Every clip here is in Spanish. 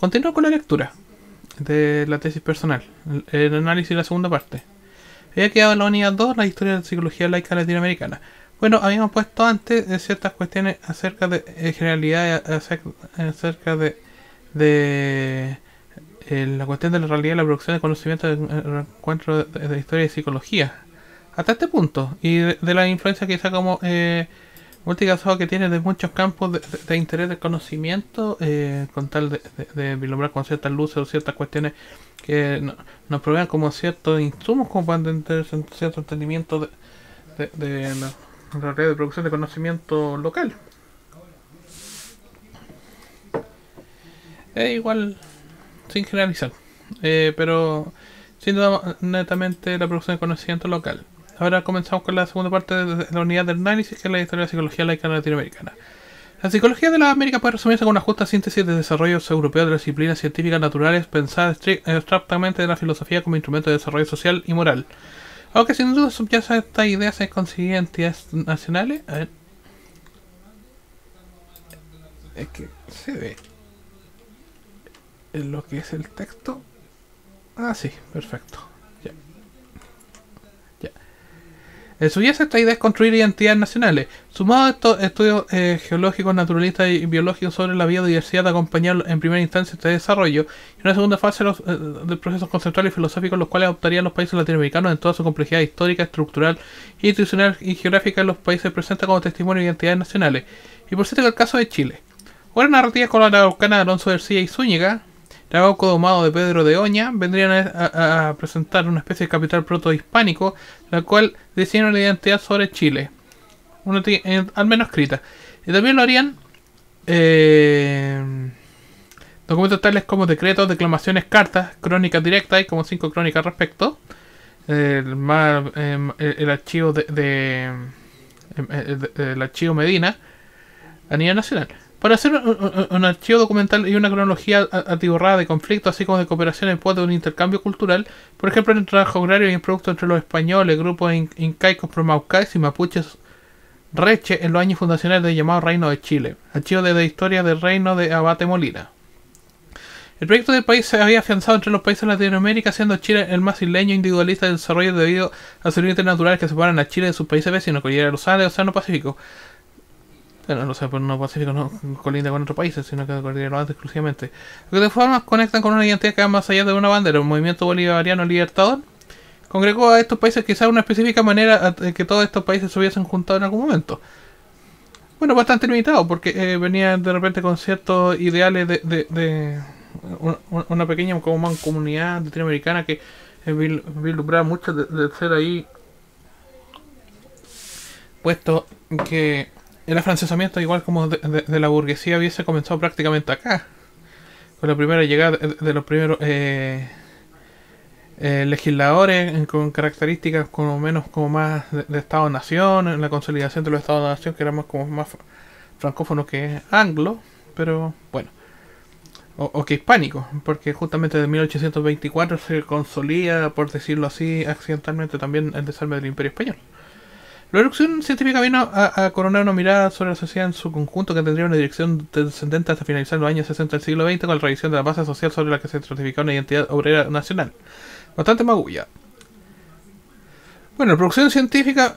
Continúo con la lectura de la tesis personal, el análisis de la segunda parte. Había quedado en la unidad 2, la historia de la psicología laica latinoamericana. Bueno, habíamos puesto antes eh, ciertas cuestiones acerca de la eh, generalidad, eh, acerca de, la cuestión de la realidad la producción de conocimiento del encuentro de, historia y psicología. Hasta este punto, y de, la influencia que que como... Eh, cosa que tiene de muchos campos de, interés de conocimiento, eh, con tal de, de, vislumbrar con ciertas luces o ciertas cuestiones que nos provean como ciertos insumos como para entender cierto entendimiento de, la red de producción de conocimiento local. es igual, sin generalizar, eh, Pero pero duda netamente la producción de conocimiento local. Ahora comenzamos con la segunda parte de la unidad del análisis, que es la historia de la psicología laica latinoamericana. La psicología de la América puede resumirse con una justa síntesis de desarrollos europeos de las disciplinas científicas naturales pensadas abstractamente de la filosofía como instrumento de desarrollo social y moral. Aunque sin duda subyace a estas ideas en nacionales. A ver. Es que se ve. En lo que es el texto. Ah, sí, perfecto. El su esta idea es construir identidades nacionales. Sumado a estos estudios eh, geológicos, naturalistas y biológicos sobre la biodiversidad, acompañar en primera instancia este desarrollo y una segunda fase los, eh, de procesos conceptuales y filosóficos, los cuales adoptarían los países latinoamericanos en toda su complejidad histórica, estructural, institucional y geográfica, en los países presentan como testimonio de identidades nacionales. Y por cierto, el caso de Chile. Una narrativa con la araucana Alonso García y Zúñiga, Trabajo Codomado de Pedro de Oña, vendrían a, presentar una especie de capital protohispánico, la cual decían la identidad sobre Chile, al menos escrita. Y también lo harían eh, documentos tales como decretos, declamaciones, cartas, crónicas directas, hay como cinco crónicas al respecto. El, em, el archivo em, eh, el archivo Medina a nivel nacional. Para hacer un, archivo documental y una cronología atiborrada de conflictos, así como de cooperación en pos de un intercambio cultural, por ejemplo, en el trabajo agrario y en producto entre los españoles, grupos incaicos promaucais y mapuches reche en los años fundacionales del llamado Reino de Chile, archivo de, historia del Reino de Abate Molina. El proyecto del país se había afianzado entre los países de Latinoamérica, siendo Chile el más isleño individualista del desarrollo debido a sus límites naturales que separan a Chile de sus países vecinos, que eran los Andes, Océano Pacífico. Bueno, no sé, pues no Pacífico no colinda con otros países, sino que con exclusivamente. Lo que de formas conectan con una identidad que va más allá de una bandera, el movimiento bolivariano libertador. Congregó a estos países quizá de una específica manera de eh, que todos estos países se hubiesen juntado en algún momento. Bueno, bastante limitado, porque eh, venía de repente con ciertos ideales de, de, una pequeña como comunidad latinoamericana que eh, vislumbraba mucho de, ser ahí puesto que el afrancesamiento, igual como de, la burguesía, hubiese comenzado prácticamente acá, con la primera llegada de, los primeros eh, eh, legisladores con características como menos como más de, Estado-Nación, en la consolidación de los Estados-Nación, que éramos como más francófonos que anglo, pero bueno, o, que hispánico, porque justamente de 1824 se consolida, por decirlo así, accidentalmente también el desarme del Imperio Español. La producción científica vino a, coronar una mirada sobre la sociedad en su conjunto que tendría una dirección descendente hasta finalizar los años 60 del siglo XX con la revisión de la base social sobre la que se certificaba una identidad obrera nacional. Bastante magulla. Bueno, la producción científica,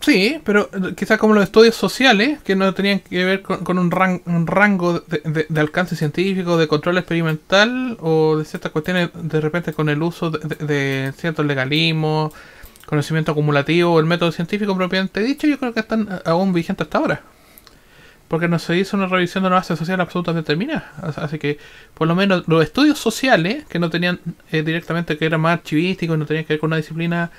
sí, pero eh, quizás como los estudios sociales, que no tenían que ver con, un, rango de, alcance científico, de control experimental o de ciertas cuestiones, de repente con el uso de, de ciertos legalismos conocimiento acumulativo el método científico propiamente dicho, yo creo que están aún vigentes hasta ahora. Porque no se hizo una revisión de una base social absolutamente determinada. Así que, por lo menos, los estudios sociales, que no tenían eh, directamente que eran más archivísticos, no tenían que ver con una disciplina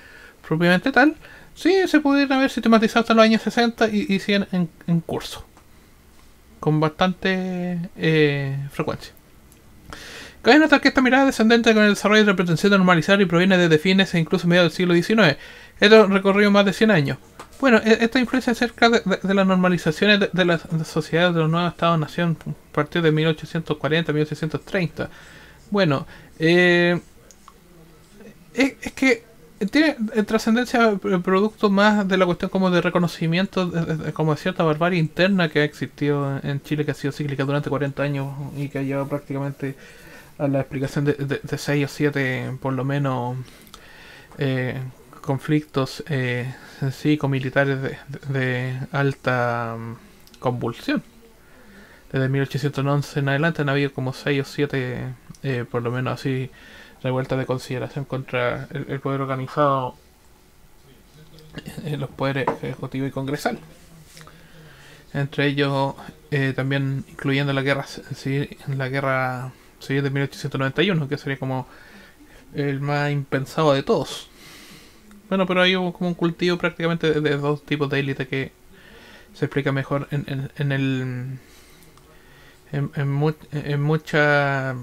propiamente tal, sí se pudieron haber sistematizado hasta los años 60 y, y siguen en, curso. Con bastante eh, frecuencia. Cabe notar que esta mirada descendente con el desarrollo de la pretensión de normalizar y proviene de fines e incluso mediados del siglo XIX. Esto recorrió más de 100 años. Bueno, e-, esta influencia acerca de, las normalizaciones de, las sociedades de los nuevos estados-nación a partir de 1840-1830. Bueno, eh, e-, es, que tiene eh, trascendencia eh, producto más de la cuestión como de reconocimiento como de cierta barbarie interna que ha existido en Chile que ha sido cíclica durante 40 años y que ha llevado prácticamente a la explicación de, de, o siete, por lo menos, eh, conflictos eh, militares de, alta mm, convulsión. Desde 1811 en adelante han habido como seis o siete, eh, por lo menos así, revueltas de consideración contra el, poder organizado, eh, los poderes ejecutivo y congresal. Entre ellos, también incluyendo la guerra, sí, la guerra Sí, de 1891, que sería como el más impensado de todos. Bueno, pero hay como un cultivo prácticamente de, dos tipos de élite que se explica mejor en, en, en el... En, en, en mucha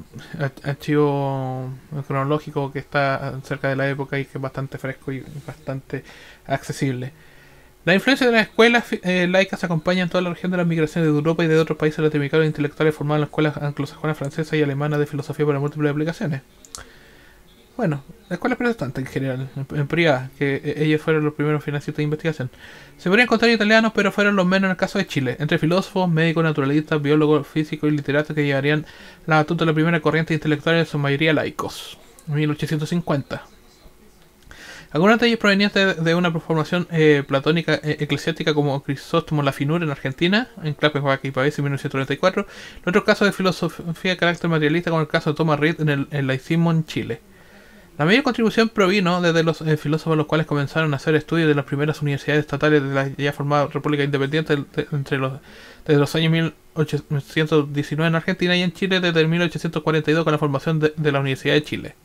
archivo cronológico que está cerca de la época y que es bastante fresco y bastante accesible. La influencia de las escuelas eh, laicas acompaña en toda la región de las migraciones de Europa y de otros países latinoamericanos e intelectuales formados en las escuelas anglosajonas, francesas y alemanas de filosofía para múltiples aplicaciones. Bueno, escuelas protestantes en general, en, que eh, ellos fueron los primeros financieros de investigación. Se podrían encontrar italianos, pero fueron los menos en el caso de Chile, entre filósofos, médicos, naturalistas, biólogos, físicos y literatos que llevarían la batuta de la primera corriente intelectual, en su mayoría laicos, 1850. Algunos de ellos provenientes de, una formación eh, platónica eh, eclesiástica como Crisóstomo Lafinur en Argentina, en Joaquín y Pavés en 1934, en otros casos de filosofía de carácter materialista como el caso de Thomas Reed en el, laicismo en Chile. La mayor contribución provino desde los eh, filósofos los cuales comenzaron a hacer estudios de las primeras universidades estatales de la ya formada República Independiente entre los, desde los años 1819 en Argentina y en Chile desde el 1842 con la formación de la Universidad de Chile.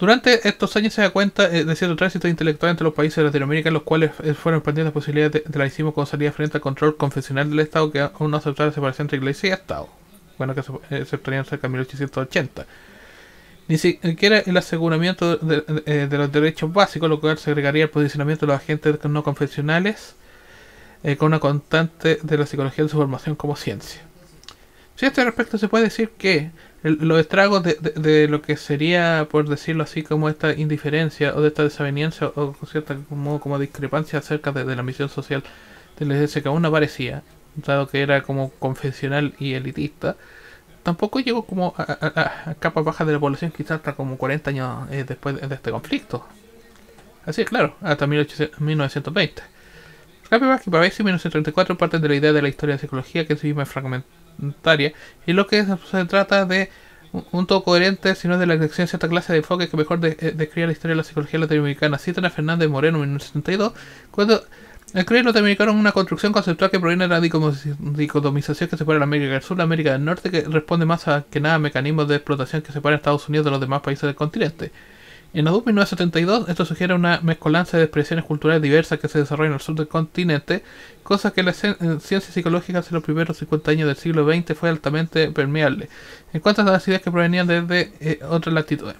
Durante estos años se da cuenta eh, de cierto tránsito intelectual entre los países de Latinoamérica, en los cuales eh, fueron expandiendo las posibilidades de, la laicismo con salida frente al control confesional del Estado, que aún no aceptaba la separación entre Iglesia y Estado. Bueno, que aceptarían eh, cerca de 1880. Ni siquiera el aseguramiento de, los derechos básicos, lo cual se agregaría el posicionamiento de los agentes no confesionales con una constante de la psicología de su formación como ciencia. Si a este respecto se puede decir que los estragos de, de, lo que sería, por decirlo así, como esta indiferencia o de esta desaveniencia o, cierta como, como discrepancia acerca de, la misión social de la que aún aparecía, dado que era como confesional y elitista, tampoco llegó como a, a, a capa baja de la población, quizás hasta como 40 años eh, después de, este conflicto. Así es, claro, hasta 1920. La que para y 1934 parte de la idea de la historia de psicología que se misma es fragmentada y lo que pues, se trata de un todo coherente, sino de la dirección de cierta clase de enfoque que mejor eh, describe la historia de la psicología latinoamericana. Citan a Fernández Moreno en el 1972, cuando escribe latinoamericano una construcción conceptual que proviene de la dicotomización que separa la América del Sur, la América del Norte, que responde más a que nada a mecanismos de explotación que separan Estados Unidos de los demás países del continente. En de 1972, esto sugiere una mezcolanza de expresiones culturales diversas que se desarrollan el sur del continente, cosa que la ciencia psicológica hace los primeros 50 años del siglo XX fue altamente permeable, en cuanto a las ideas que provenían desde eh, otras latitudes.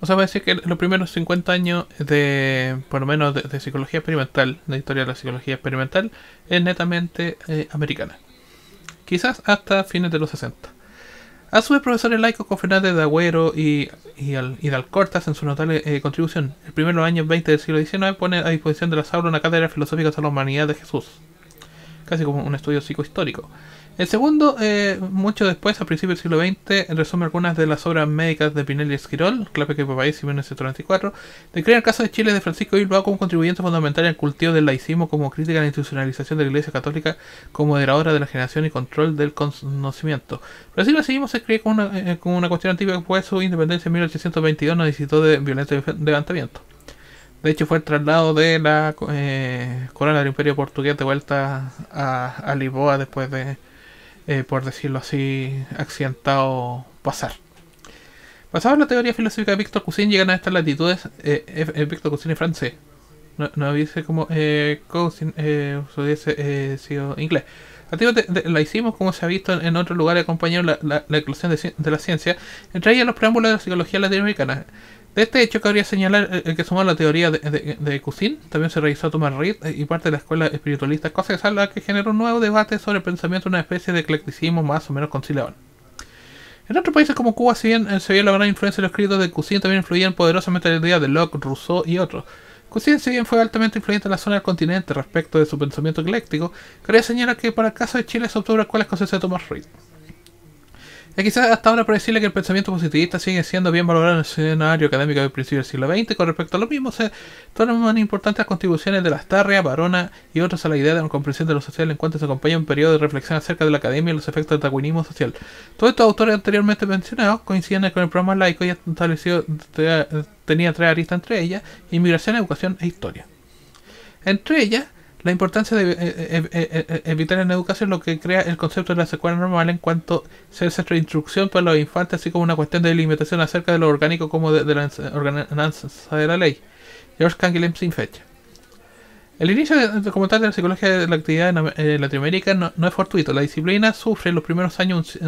O sea, decir que los primeros 50 años de, por lo menos, de, psicología experimental, de historia de la psicología experimental, es netamente eh, americana. Quizás hasta fines de los 60. A su vez, profesores laicos con Fernández de Agüero y, y, en su notable eh, contribución, el primero de años 20 del siglo XIX, pone a disposición de la aulas una cátedra filosófica sobre la humanidad de Jesús, casi como un estudio psicohistórico. El segundo, eh, mucho después, a principios del siglo XX, resume algunas de las obras médicas de Pinelli Esquirol, Clave que país y 1934, describe el caso de Chile de Francisco Bilbao como contribuyente fundamental al cultivo del laicismo como crítica a la institucionalización de la Iglesia Católica como moderadora de la generación y control del conocimiento. Brasil seguimos se escribe como una, eh, eh, una cuestión antigua, pues su independencia en 1822 no necesitó de violento levantamiento. De hecho, fue el traslado de la eh, corona del Imperio Portugués de vuelta a Lisboa después de eh, por decirlo así, accidentado pasar. Basado en la teoría filosófica de Victor Cousin, llegan a estas latitudes. Eh, eh, eh Victor Cousin es francés. No, no dice como eh, Cousin hubiese sido inglés. la hicimos como se ha visto en, otros lugares acompañando la, la, inclusión de, de, la ciencia, entre ellas los preámbulos de la psicología latinoamericana. De este hecho cabría señalar eh, el que sumó la teoría de, de, Cousin, también se realizó Thomas Reed eh, y parte de la escuela espiritualista escocesa, la que generó un nuevo debate sobre el pensamiento, una especie de eclecticismo más o menos conciliador. En otros países como Cuba, si bien eh, se vio la gran influencia de los escritos de Cousin, también influían poderosamente la teoría de Locke, Rousseau y otros. Cousin, si bien fue altamente influyente en la zona del continente respecto de su pensamiento ecléctico, quería señalar que para el caso de Chile se obtuvo la escuela escocesa de Thomas Reed. Es quizás hasta ahora decirle que el pensamiento positivista sigue siendo bien valorado en el escenario académico del principio del siglo XX. Con respecto a lo mismo, se toman importantes contribuciones de las Tarria, Barona y otros a la idea de la comprensión de lo social en cuanto se acompaña un periodo de reflexión acerca de la academia y los efectos del darwinismo social. Todos estos autores anteriormente mencionados coinciden con el programa laico ya establecido, tenía tres aristas entre ellas, inmigración, educación e historia. Entre ellas, la importancia de eh, eh, eh, evitar en la educación lo que crea el concepto de la secuela normal en cuanto ser centro de instrucción para los infantes, así como una cuestión de limitación acerca de lo orgánico como de, la ordenanza de la ley. George Canguilhem sin fecha. El inicio como tal de la psicología de la actividad en Latinoamérica no, es fortuito. La disciplina sufre en los primeros años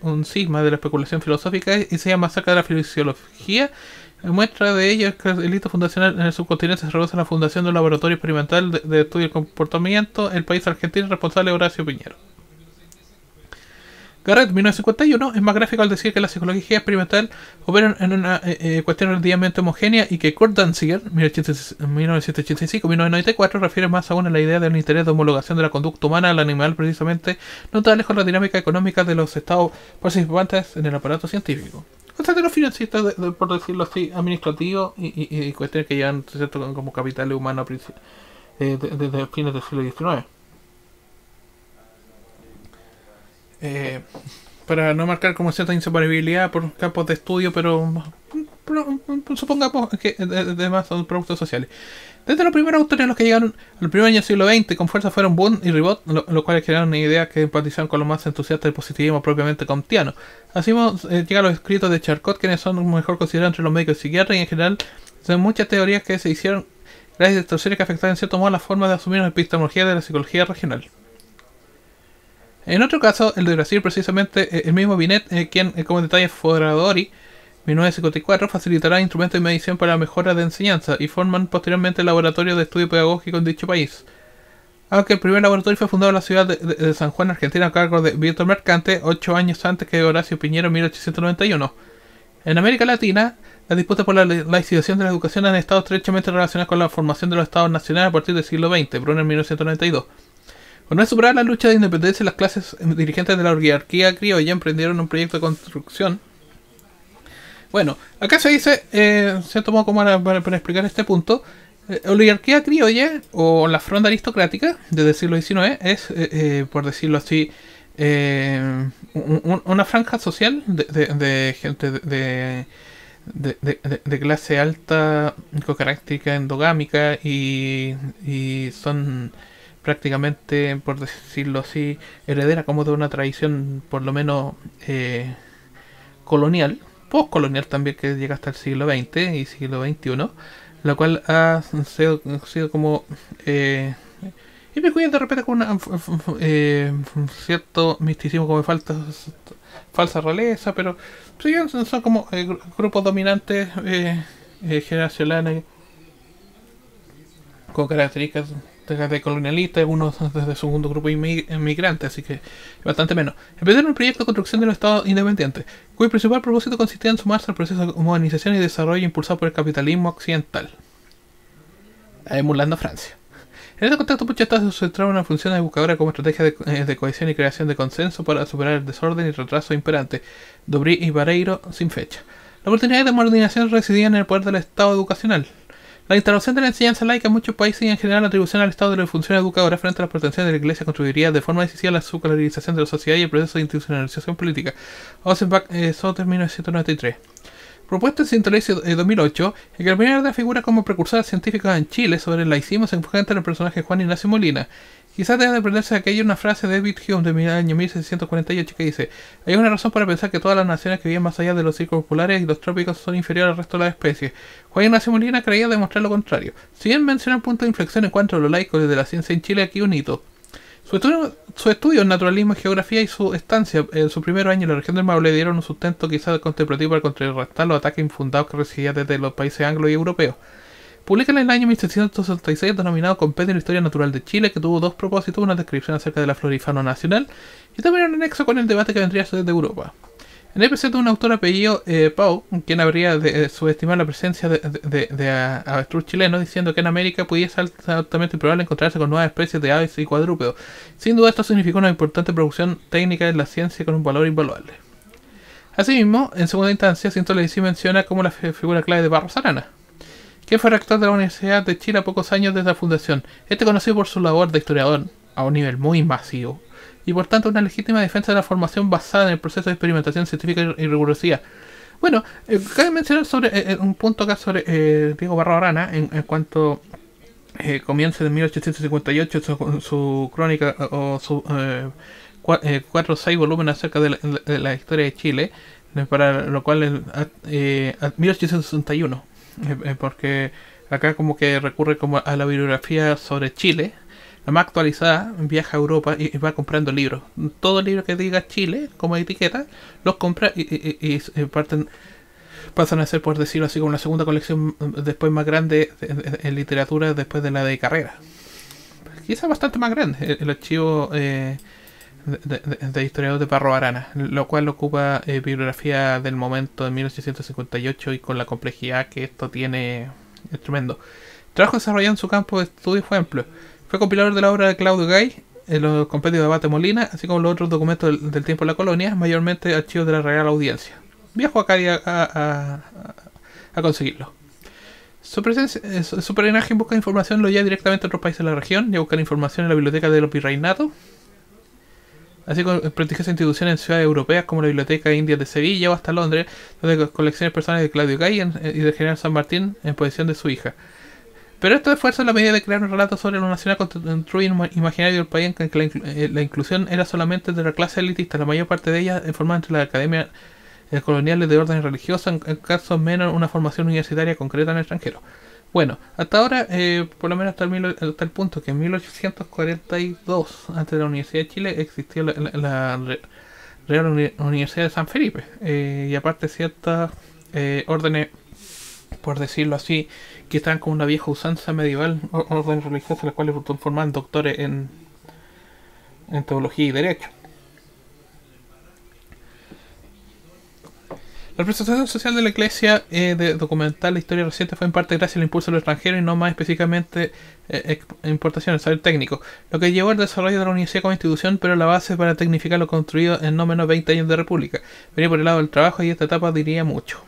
un, sigma de la especulación filosófica y se llama acerca de la fisiología Muestra de ello es que el hito fundacional en el subcontinente se reduce a la fundación de un laboratorio experimental de, estudio del comportamiento, el país argentino responsable Horacio Piñero. Garrett, 1951, es más gráfico al decir que la psicología experimental opera en una eh, eh, cuestión relativamente homogénea y que Kurt Danziger, 1985-1994, refiere más aún a la idea del interés de homologación de la conducta humana al animal, precisamente no tan lejos de la dinámica económica de los estados participantes en el aparato científico los financieros, de, por decirlo así, administrativos y, cuestiones que llevan ¿cierto? como capitales humanos eh, desde fines del siglo XIX. Eh, para no marcar como cierta inseparabilidad por campos de estudio, pero, pero supongamos que además son productos sociales. Desde los primeros autores los que llegaron al primer año del siglo XX con fuerza fueron Boone y Ribot, los cuales crearon idea que empatizaron con los más entusiastas del positivismo propiamente contiano Así eh, llegan los escritos de Charcot, quienes son mejor considerados entre los médicos y psiquiatras, y en general son muchas teorías que se hicieron gracias a distorsiones que afectaron en cierto modo la forma de asumir la epistemología de la psicología regional. En otro caso, el de Brasil, precisamente eh, el mismo Binet, eh, quien, eh, como detalle Foradori, 1954 facilitará instrumentos de medición para la mejora de enseñanza y forman posteriormente laboratorios de estudio pedagógico en dicho país. Aunque el primer laboratorio fue fundado en la ciudad de, San Juan, Argentina, a cargo de Víctor Mercante, ocho años antes que Horacio Piñero en 1891. En América Latina, la disputa por la institución de la educación han estado estrechamente relacionadas con la formación de los estados nacionales a partir del siglo XX, en 1992. Con no superar la lucha de independencia, las clases dirigentes de la oligarquía criolla emprendieron un proyecto de construcción bueno, acá se dice, eh, se tomó como para, explicar este punto, eh, oligarquía criolla o la fronda aristocrática desde el siglo XIX es, eh, eh, por decirlo así, eh, una franja social de, gente de, clase alta, con endogámica y, son prácticamente, por decirlo así, heredera como de una tradición por lo menos colonial, postcolonial también que llega hasta el siglo XX y siglo XXI, lo cual ha sido, como... Eh, y me cuido de repente con una, eh, cierto misticismo como falta, falsa realeza, pero son como eh, grupos dominantes eh, generacionales con características de colonialistas, algunos desde segundo grupo inmigrante, así que bastante menos. Empezaron un proyecto de construcción de un Estado independiente, cuyo principal propósito consistía en sumarse al proceso de modernización y desarrollo impulsado por el capitalismo occidental, emulando a Francia. En este contexto, muchos estados se centraron en una función educadora como estrategia eh, de, cohesión y creación de consenso para superar el desorden y retraso imperante, Dobrí y Vareiro sin fecha. La oportunidad de modernización residía en el poder del Estado educacional, la instalación de la enseñanza laica en muchos países y en general la atribución al Estado de la función educadora frente a las pretensiones de la Iglesia contribuiría de forma decisiva a la secularización de la sociedad y el proceso de institucionalización política. Ozenbach, eh, Sotter, 1993 propuesto en de 2008, el que la figura como precursora científica en Chile sobre el laicismo se enfoca en el personaje Juan Ignacio Molina, Quizás de aprenderse de aquella una frase de David Hume mi año 1648 que dice, hay una razón para pensar que todas las naciones que viven más allá de los círculos polares y los trópicos son inferiores al resto de las especies. Juan Ignacio Molina creía demostrar lo contrario. Si bien menciona el punto de inflexión en cuanto a los laicos de la ciencia en Chile, aquí un hito. Su estudio, en naturalismo y geografía y su estancia en su primer año en la región del Maule dieron un sustento quizás contemplativo para contrarrestar los ataques infundados que recibía desde los países anglo y europeos. Publica en el año 1766 denominado Compendio de Historia Natural de Chile, que tuvo dos propósitos, una descripción acerca de la flora nacional, y también un anexo con el debate que vendría a de Europa. En él presenta un autor apellido eh, Pau, quien habría de, eh, subestimado la presencia de, avestruz chileno, diciendo que en América podía ser altamente probable encontrarse con nuevas especies de aves y cuadrúpedos. Sin duda esto significó una importante producción técnica en la ciencia con un valor invaluable. Asimismo, en segunda instancia, le menciona como la figura clave de Barros Arana que fue rector de la Universidad de Chile a pocos años desde la fundación. Este conocido por su labor de historiador a un nivel muy masivo y por tanto una legítima defensa de la formación basada en el proceso de experimentación científica y rigurosidad. Bueno, eh, cabe mencionar sobre eh, eh, un punto acá sobre Diego Barra Arana en, cuanto comienza en 1858 su, su crónica o su 4 o 6 volúmenes acerca de la, de la, historia de Chile, para lo cual en 1861 eh, eh, porque acá como que recurre como a la bibliografía sobre Chile, la más actualizada, viaja a Europa y, va comprando libros. Todo libro que diga Chile como etiqueta, los compra y, pasan a ser, por decirlo así, como la segunda colección mm, después más grande en literatura después de la de carrera. Quizá bastante más grande el, archivo... Eh, de, de historiador de Parro Arana, lo cual ocupa eh, bibliografía del momento de 1858 y con la complejidad que esto tiene es tremendo. trabajo desarrollado en su campo de estudio fue amplio. Fue compilador de la obra de Claudio Gay, en los compendios de Abate Molina, así como los otros documentos del, tiempo de la colonia, mayormente archivos de la Real Audiencia. Viajó a, a, a, conseguirlo. Su, presencia, eh, su en busca de información lo lleva directamente a otros países de la región y a buscar información en la biblioteca de los virreinatos, Así con prestigiosas instituciones en ciudades europeas como la Biblioteca India de Sevilla o hasta Londres, donde colecciones personales de Claudio Gay eh, y de general San Martín en posesión de su hija. Pero estos esfuerzos, la medida de crear un relato sobre lo nacional, construyen un imaginario del país en que eh, la, inclusión era solamente de la clase elitista, la mayor parte de ella eh, formada entre las academias coloniales de orden religioso, en, caso menos una formación universitaria concreta en el extranjero. Bueno, hasta ahora, eh, por lo menos hasta el, punto que en 1842, antes de la Universidad de Chile, existió la, Real Universidad de San Felipe eh, y aparte ciertas eh, órdenes, por decirlo así, que estaban como una vieja usanza medieval, órdenes religiosas, las cuales formaban doctores en, en teología y derecho. La representación social de la Iglesia eh, de documentar la historia reciente fue en parte gracias al impulso de los extranjeros y no más específicamente importación, eh, importaciones, saber técnico, lo que llevó al desarrollo de la universidad como institución, pero la base para tecnificar lo construido en no menos 20 años de república. Venía por el lado del trabajo y esta etapa diría mucho.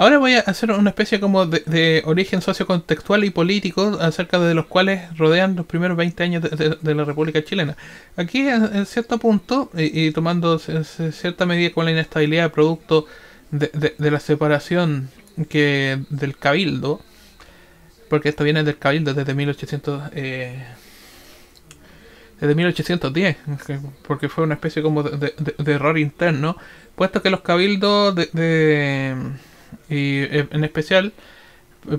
Ahora voy a hacer una especie como de, origen sociocontextual y político acerca de los cuales rodean los primeros 20 años de, la República Chilena. Aquí, en, cierto punto, y, tomando cierta medida con la inestabilidad producto de, la separación que del cabildo, porque esto viene del cabildo desde eh, desde 1810, porque fue una especie como de, error interno, puesto que los cabildos de y eh, en especial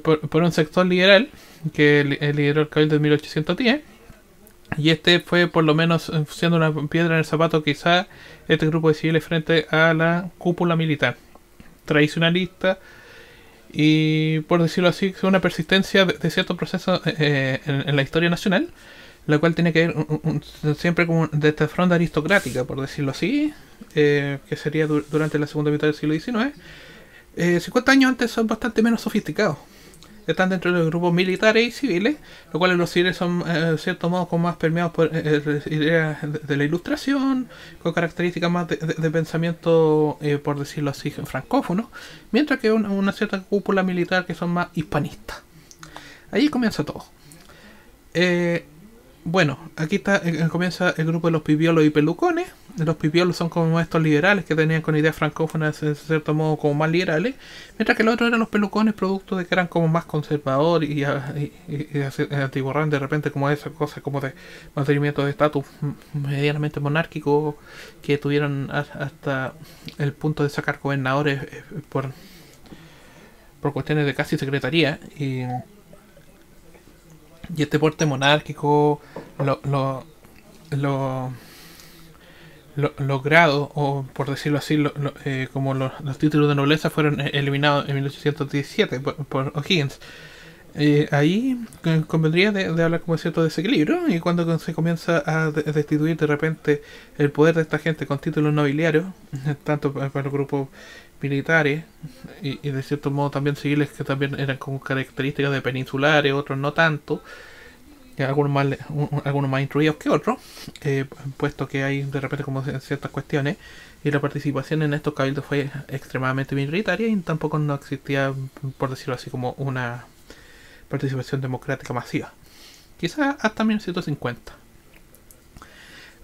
por, un sector liberal que eh, lideró el cabildo de 1810 y este fue por lo menos eh, siendo una piedra en el zapato quizá este grupo de civiles frente a la cúpula militar tradicionalista y por decirlo así una persistencia de, cierto proceso en, la historia nacional la cual tiene que ver siempre como de esta fronda aristocrática por decirlo así que sería durante la segunda mitad del siglo XIX 50 eh, años antes son bastante menos sofisticados. Están dentro de los grupos militares y civiles, lo cuales los civiles son, eh, en cierto modo, con más permeados por eh, ideas de la ilustración, con características más de, pensamiento, por decirlo así, francófono, mientras que una, cierta cúpula militar que son más hispanistas. Ahí comienza todo. Eh, bueno, aquí está, eh, eh, comienza el grupo de los pibiolos y pelucones. Los pibiolos son como estos liberales que tenían con ideas francófonas, en cierto modo, como más liberales, mientras que los otros eran los pelucones, producto de que eran como más conservadores ah, y, y, eh, de repente, como esas cosas como de mantenimiento de estatus medianamente monárquico que tuvieron hasta el punto de sacar gobernadores por, por cuestiones de casi secretaría. y y este porte monárquico, lo, lo, o por decirlo así, eh, como los títulos de nobleza fueron eh, eliminados en 1817 por, por O'Higgins. Eh, ahí convendría de, de, hablar como cierto desequilibrio y cuando se comienza a destituir de repente el poder de esta gente con títulos nobiliarios, tanto para los grupos militares y, de cierto modo también civiles que también eran con características de peninsulares, otros no tanto, algunos más, algunos más instruidos que otros, eh, puesto que hay de repente como ciertas cuestiones y la participación en estos cabildos fue extremadamente minoritaria y tampoco no existía, por decirlo así, como una participación democrática masiva. Quizás hasta 1950.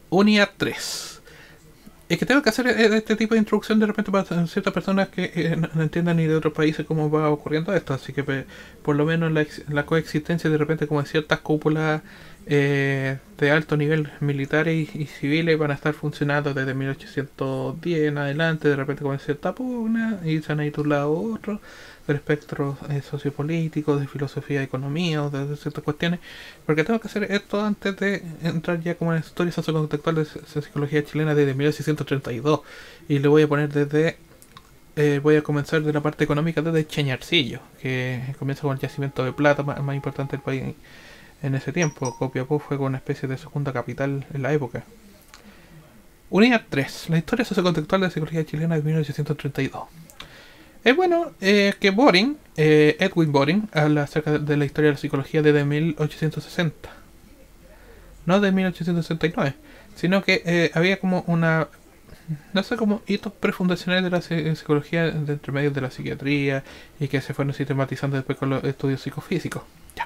Unidad 3 es que tengo que hacer eh, este tipo de introducción de repente para ciertas personas que eh, no entiendan ni de otros países cómo va ocurriendo esto, así que por lo menos la, coexistencia de repente como en ciertas cúpulas eh, de alto nivel militares y, civiles van a estar funcionando desde 1810 en adelante, de repente comienza a una y se han ido otro, del espectro eh, sociopolítico, de filosofía, de economía, o de, ciertas cuestiones, porque tengo que hacer esto antes de entrar ya como en la historia sociocontextual de, de psicología chilena desde 1632 y le voy a poner desde eh, voy a comenzar de la parte económica desde Cheñarcillo, que comienza con el yacimiento de plata más importante del país en ese tiempo. Copiapó fue una especie de segunda capital en la época. Unidad 3. La historia sociocontextual de la psicología chilena de 1832. Es bueno eh, que Boring, eh, Edwin Boring, habla acerca de la historia de la psicología desde 1860. No de 1869, sino que eh, había como una no sé como hitos prefundacionales de la psicología de entre medio de la psiquiatría y que se fueron sistematizando después con los estudios psicofísicos. Ya.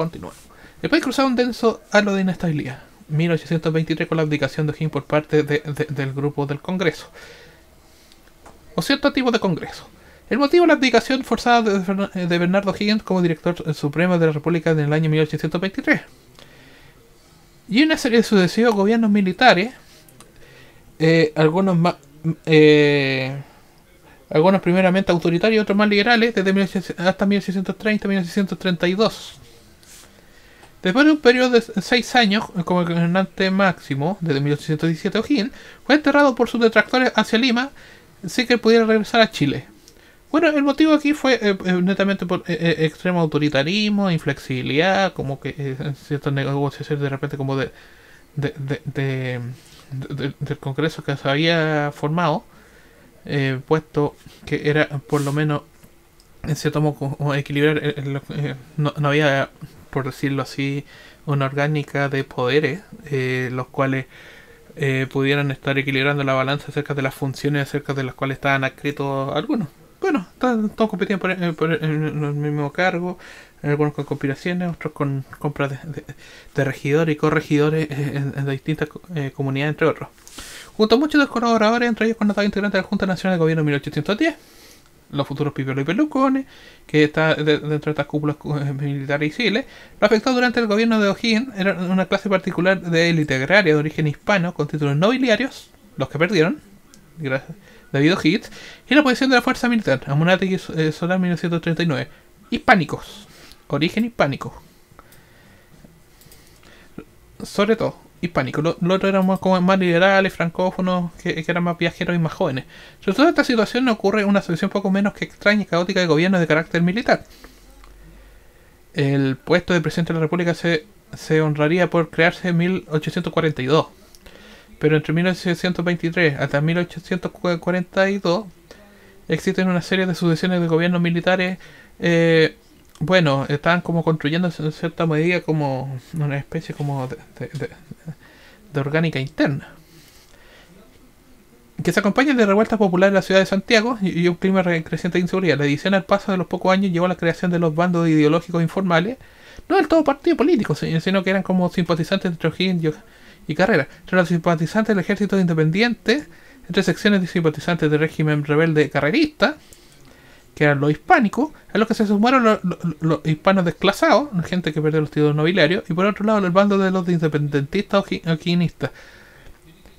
Continúa. Después cruzaron un denso halo de inestabilidad. 1823 con la abdicación de Higgins por parte del grupo del Congreso. O cierto tipo de Congreso. El motivo de la abdicación forzada de, Bernardo Higgins como director supremo de la República en el año 1823. Y una serie de sucesivos gobiernos militares, eh, algunos más, eh, algunos primeramente autoritarios y otros más liberales, desde 18, hasta 1830-1832. Después de un periodo de seis años eh, como gobernante máximo, desde 1817 O'Higgins, fue enterrado por sus detractores hacia Lima sin que pudiera regresar a Chile. Bueno, el motivo aquí fue eh, eh, netamente por extremo autoritarismo, inflexibilidad, como que eh, ciertas negociaciones de repente como de, del Congreso que se había formado, puesto que era por lo menos se tomó como equilibrar, no, había por decirlo así, una orgánica de poderes, eh, los cuales eh, pudieran estar equilibrando la balanza acerca de las funciones acerca de las cuales estaban adscritos algunos. Bueno, todos competían por, eh, en el mismo cargo, algunos con conspiraciones, otros con compras de, regidores y corregidores en, distintas comunidades, entre otros. Junto a muchos de los colaboradores, entre ellos cuando estaba integrante de la Junta Nacional de Gobierno en 1810 los futuros Piperlo y pelucones, que está dentro de estas cúpulas eh, militares y civiles. Lo afectó durante el gobierno de O'Higgins, era una clase particular de élite agraria de origen hispano, con títulos nobiliarios, los que perdieron, debido a O'Higgins, y la posición de la fuerza militar, eh, y eh, Solar 1939. Hispánicos, origen hispánico. Sobre todo, hispánicos. Los lo otros más como más liberales, francófonos, que, eran más viajeros y más jóvenes. Sobre todo esta situación ocurre una solución poco menos que extraña y caótica de gobiernos de carácter militar. El puesto de presidente de la República se, se honraría por crearse en 1842. Pero entre 1823 hasta 1842 existen una serie de sucesiones de gobiernos militares eh, bueno, estaban como construyéndose en cierta medida como una especie como de, orgánica interna. Que se acompañan de revueltas populares en la ciudad de Santiago y, un clima creciente de inseguridad. La edición al paso de los pocos años llevó a la creación de los bandos ideológicos informales, no del todo partido político, sino que eran como simpatizantes de Trojín y, Carrera. Entre los simpatizantes del ejército independiente, entre secciones de simpatizantes del régimen rebelde carrerista, que eran los hispánicos, a los que se sumaron los, hispanos desplazados, gente que perdió los títulos nobiliarios, y por otro lado el bando de los independentistas o quinistas,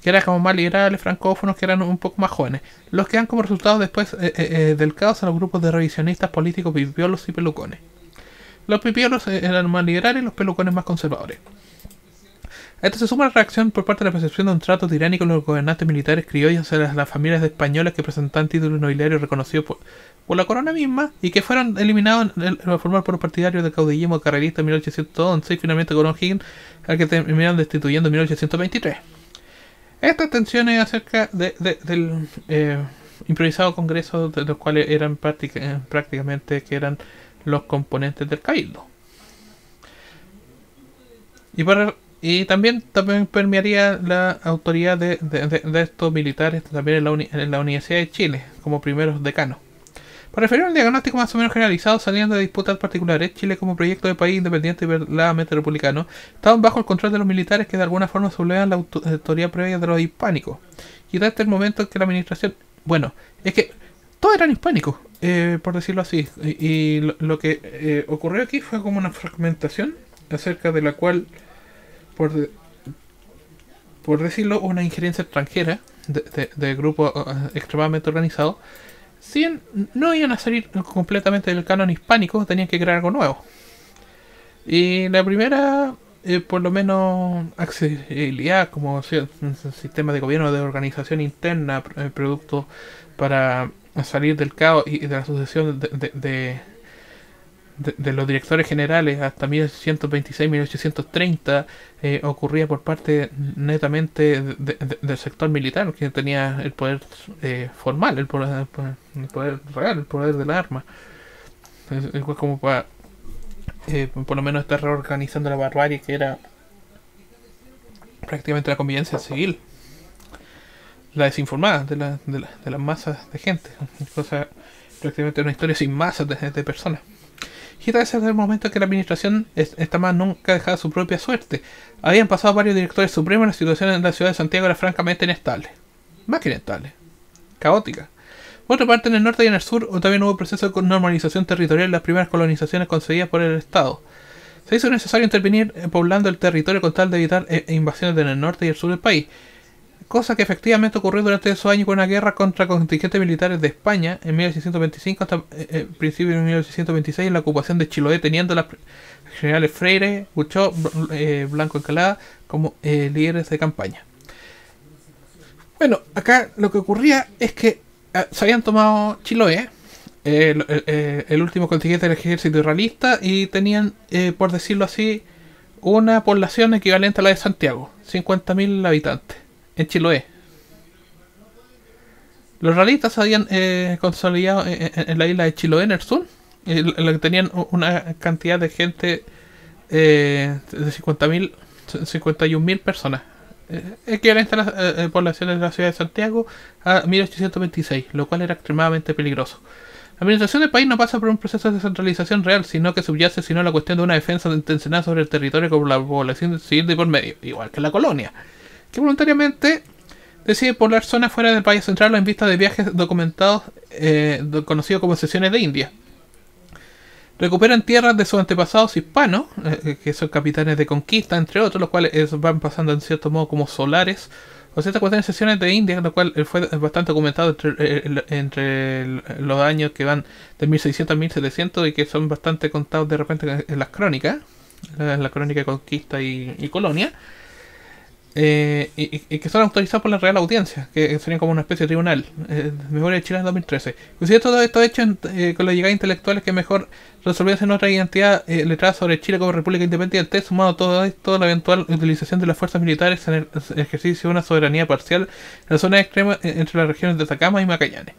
que eran como más liberales, francófonos, que eran un poco más jóvenes, los que dan como resultado después eh, eh, eh, del caos a los grupos de revisionistas políticos pipiolos y pelucones. Los pipiolos eran más liberales y los pelucones más conservadores. Esto se suma a la reacción por parte de la percepción de un trato tiránico de los gobernantes militares criollos hacia las, las familias españolas que presentaban títulos nobiliarios reconocidos por, la corona misma y que fueron eliminados en el, por partidarios del caudillismo carrerista en 1811 y finalmente con Higgins, al que terminaron destituyendo en 1823. Estas tensiones acerca del eh, improvisado congreso, de los cuales eran eh, prácticamente que eran los componentes del cabildo. Y para y también, también permearía la autoridad de, de, estos militares también en la, en la, Universidad de Chile, como primeros decanos. Para referir un diagnóstico más o menos generalizado, saliendo de disputas particulares, Chile como proyecto de país independiente y verdaderamente republicano, estaba bajo el control de los militares que de alguna forma sublevan la autoridad previa de los hispánicos. Y hasta este el momento en que la administración... Bueno, es que todos eran hispánicos, eh, por decirlo así. Y, lo, que eh, ocurrió aquí fue como una fragmentación acerca de la cual por, decirlo, una injerencia extranjera de, de, grupo uh, extremadamente organizado, si no iban a salir completamente del canon hispánico, tenían que crear algo nuevo. Y la primera, eh, por lo menos, accesibilidad como sistema de gobierno, de organización interna, eh, producto para salir del caos y de la sucesión de, de, los directores generales hasta 1826-1830 eh, ocurría por parte netamente del sector militar que tenía el poder eh, formal, el poder, poder, real, el poder del arma. Es, como para eh, por lo menos estar reorganizando la barbarie que era prácticamente la convivencia civil. La desinformada de, la, de, las masas de gente. Cosa, prácticamente una historia sin masas de personas. Y tal el momento en que la administración más nunca dejaba su propia suerte. Habían pasado varios directores supremos y la situación en la ciudad de Santiago era francamente inestable. Más que inestable. Caótica. Por otra parte, en el norte y en el sur también hubo proceso de normalización territorial en las primeras colonizaciones concedidas por el Estado. Se hizo necesario intervenir eh, poblando el territorio con tal de evitar eh, invasiones en el norte y el sur del país cosa que efectivamente ocurrió durante esos años con una guerra contra contingentes militares de España en 1825 hasta eh, eh, principios de 1926 en la ocupación de Chiloé, teniendo las generales Freire, Guchó, eh, Blanco Encalada como eh, líderes de campaña. Bueno, acá lo que ocurría es que ah, se habían tomado Chiloé, el, último contingente del ejército realista y tenían, por decirlo así, una población equivalente a la de Santiago, 50.000 habitantes en Chiloé. Los realistas habían eh, consolidado eh, eh, en, la isla de Chiloé, en el sur, en la que tenían una cantidad de gente eh, de 50.000, 51.000 personas, es equivalente a las poblaciones de la ciudad de Santiago a 1826, lo cual era extremadamente peligroso. La administración del país no pasa por un proceso de descentralización real, sino que subyace sino la cuestión de una defensa intencionada sobre el territorio con la población civil de por medio, igual que la colonia que voluntariamente decide poblar zonas fuera del país central en vista de viajes documentados eh, conocidos como sesiones de India. Recuperan tierras de sus antepasados hispanos, eh, eh, que son capitanes de conquista, entre otros, los cuales van pasando en cierto modo como solares. O sea, estas cuestiones sesiones de India, lo cual fue bastante documentado entre, los años que van de 1600 a 1700 y que son bastante contados de repente en las crónicas, en la, crónica de conquista y colonia. Eh, y, que son autorizados por la Real Audiencia, que serían como una especie de tribunal, mejor eh, memoria de Chile en 2013. Inclusive todo esto hecho eh, con la llegada de intelectuales que mejor resolviesen otra identidad letrada sobre Chile como República Independiente, sumado todo esto la eventual utilización de las fuerzas militares en el ejercicio de una soberanía parcial en las zonas extremas entre las regiones de Atacama y Macallanes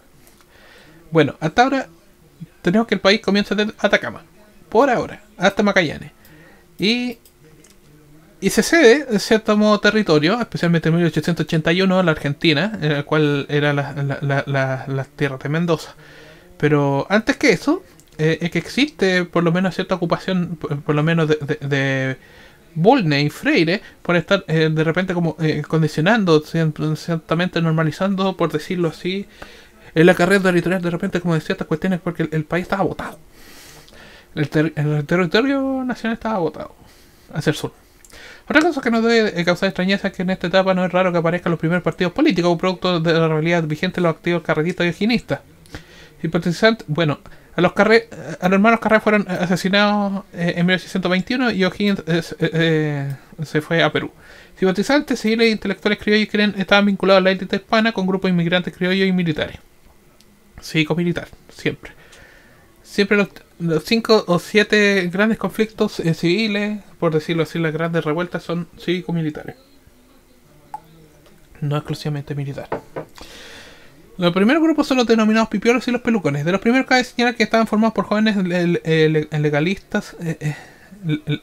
Bueno, hasta ahora tenemos que el país comienza desde Atacama, por ahora, hasta Macallanes Y y se cede, en cierto modo, territorio, especialmente en 1881 a la Argentina, en el cual era la, tierra tierras de Mendoza. Pero antes que eso, eh, es que existe por lo menos cierta ocupación, por, lo menos de, Bulne y Freire por estar eh, de repente como eh, condicionando, ciertamente normalizando, por decirlo así, en la carrera territorial de repente como de ciertas cuestiones porque el, país estaba agotado. El, territorio nacional estaba agotado hacia el sur. Otra cosa que nos debe eh, causar extrañeza es que en esta etapa no es raro que aparezcan los primeros partidos políticos un producto de la realidad vigente de los activos carretistas y ojinistas. Hipotizante, bueno, a los, a los hermanos Carré fueron asesinados eh, en 1821 y O'Higgins eh, se fue a Perú. Hipotizante, civiles e intelectuales criollos que estaban vinculados a la élite hispana con grupos inmigrantes criollos y militares. Cívico militar, siempre. Siempre los los cinco o siete grandes conflictos eh, civiles, por decirlo así, las grandes revueltas son cívico-militares. No exclusivamente militares. Los primeros grupos son los denominados pipiolos y los pelucones. De los primeros cabe señalar que estaban formados por jóvenes eh, eh, legalistas,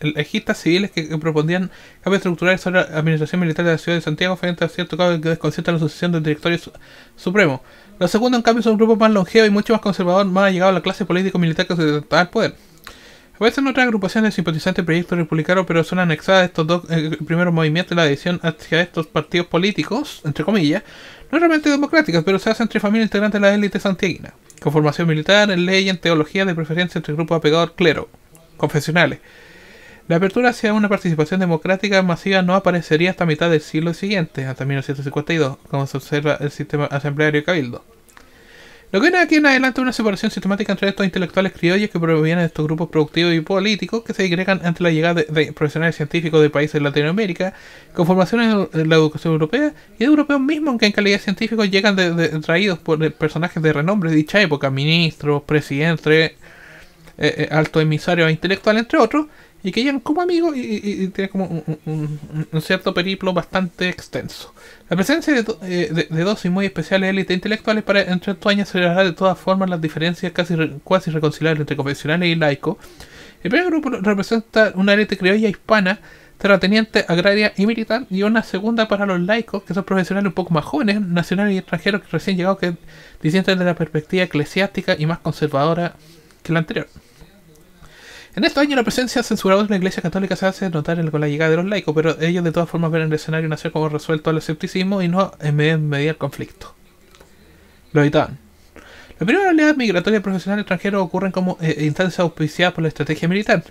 legistas civiles que, propondían cambios estructurales sobre la administración militar de la ciudad de Santiago frente a cierto caso que desconcierta la sucesión del directorio supremo. Los segundos, en cambio, son grupos más longevo y mucho más conservador, más llegados a la clase político-militar que se al poder. Aparecen otras agrupación de simpatizantes del proyecto republicano, pero son anexadas estos dos eh, primeros movimientos de la adhesión hacia estos partidos políticos, entre comillas, no realmente democráticas, pero se hacen entre familias integrantes de la élite santiaguina, con formación militar, en ley y en teología, de preferencia entre grupos apegados al clero, confesionales. La apertura hacia una participación democrática masiva no aparecería hasta mitad del siglo siguiente, hasta 1952, como se observa el sistema asambleario cabildo. Lo que viene aquí en adelante es una separación sistemática entre estos intelectuales criollos que provienen de estos grupos productivos y políticos que se agregan ante la llegada de, profesionales científicos de países de Latinoamérica, con formaciones en la educación europea y de europeos mismos que en calidad científicos llegan traídos por personajes de renombre de dicha época, ministros, presidentes, eh, eh, alto altos emisarios intelectuales, entre otros, y que llegan como amigos y, como un, cierto periplo bastante extenso. La presencia de, eh, dos y muy especiales élites intelectuales para entre estos años acelerará de todas formas las diferencias casi, casi reconciliables entre convencionales y laicos. El primer grupo representa una élite criolla hispana, terrateniente, agraria y militar, y una segunda para los laicos, que son profesionales un poco más jóvenes, nacionales y extranjeros que recién llegados, que disienten de la perspectiva eclesiástica y más conservadora que la anterior. En estos años la presencia censurada de la Iglesia Católica se hace notar con la llegada de los laicos, pero ellos de todas formas ven el escenario nacer como resuelto al escepticismo y no en medio del conflicto. Lo evitaban. Las primeras oleadas migratorias profesionales extranjeras ocurren como eh, instancias auspiciadas por la estrategia militar.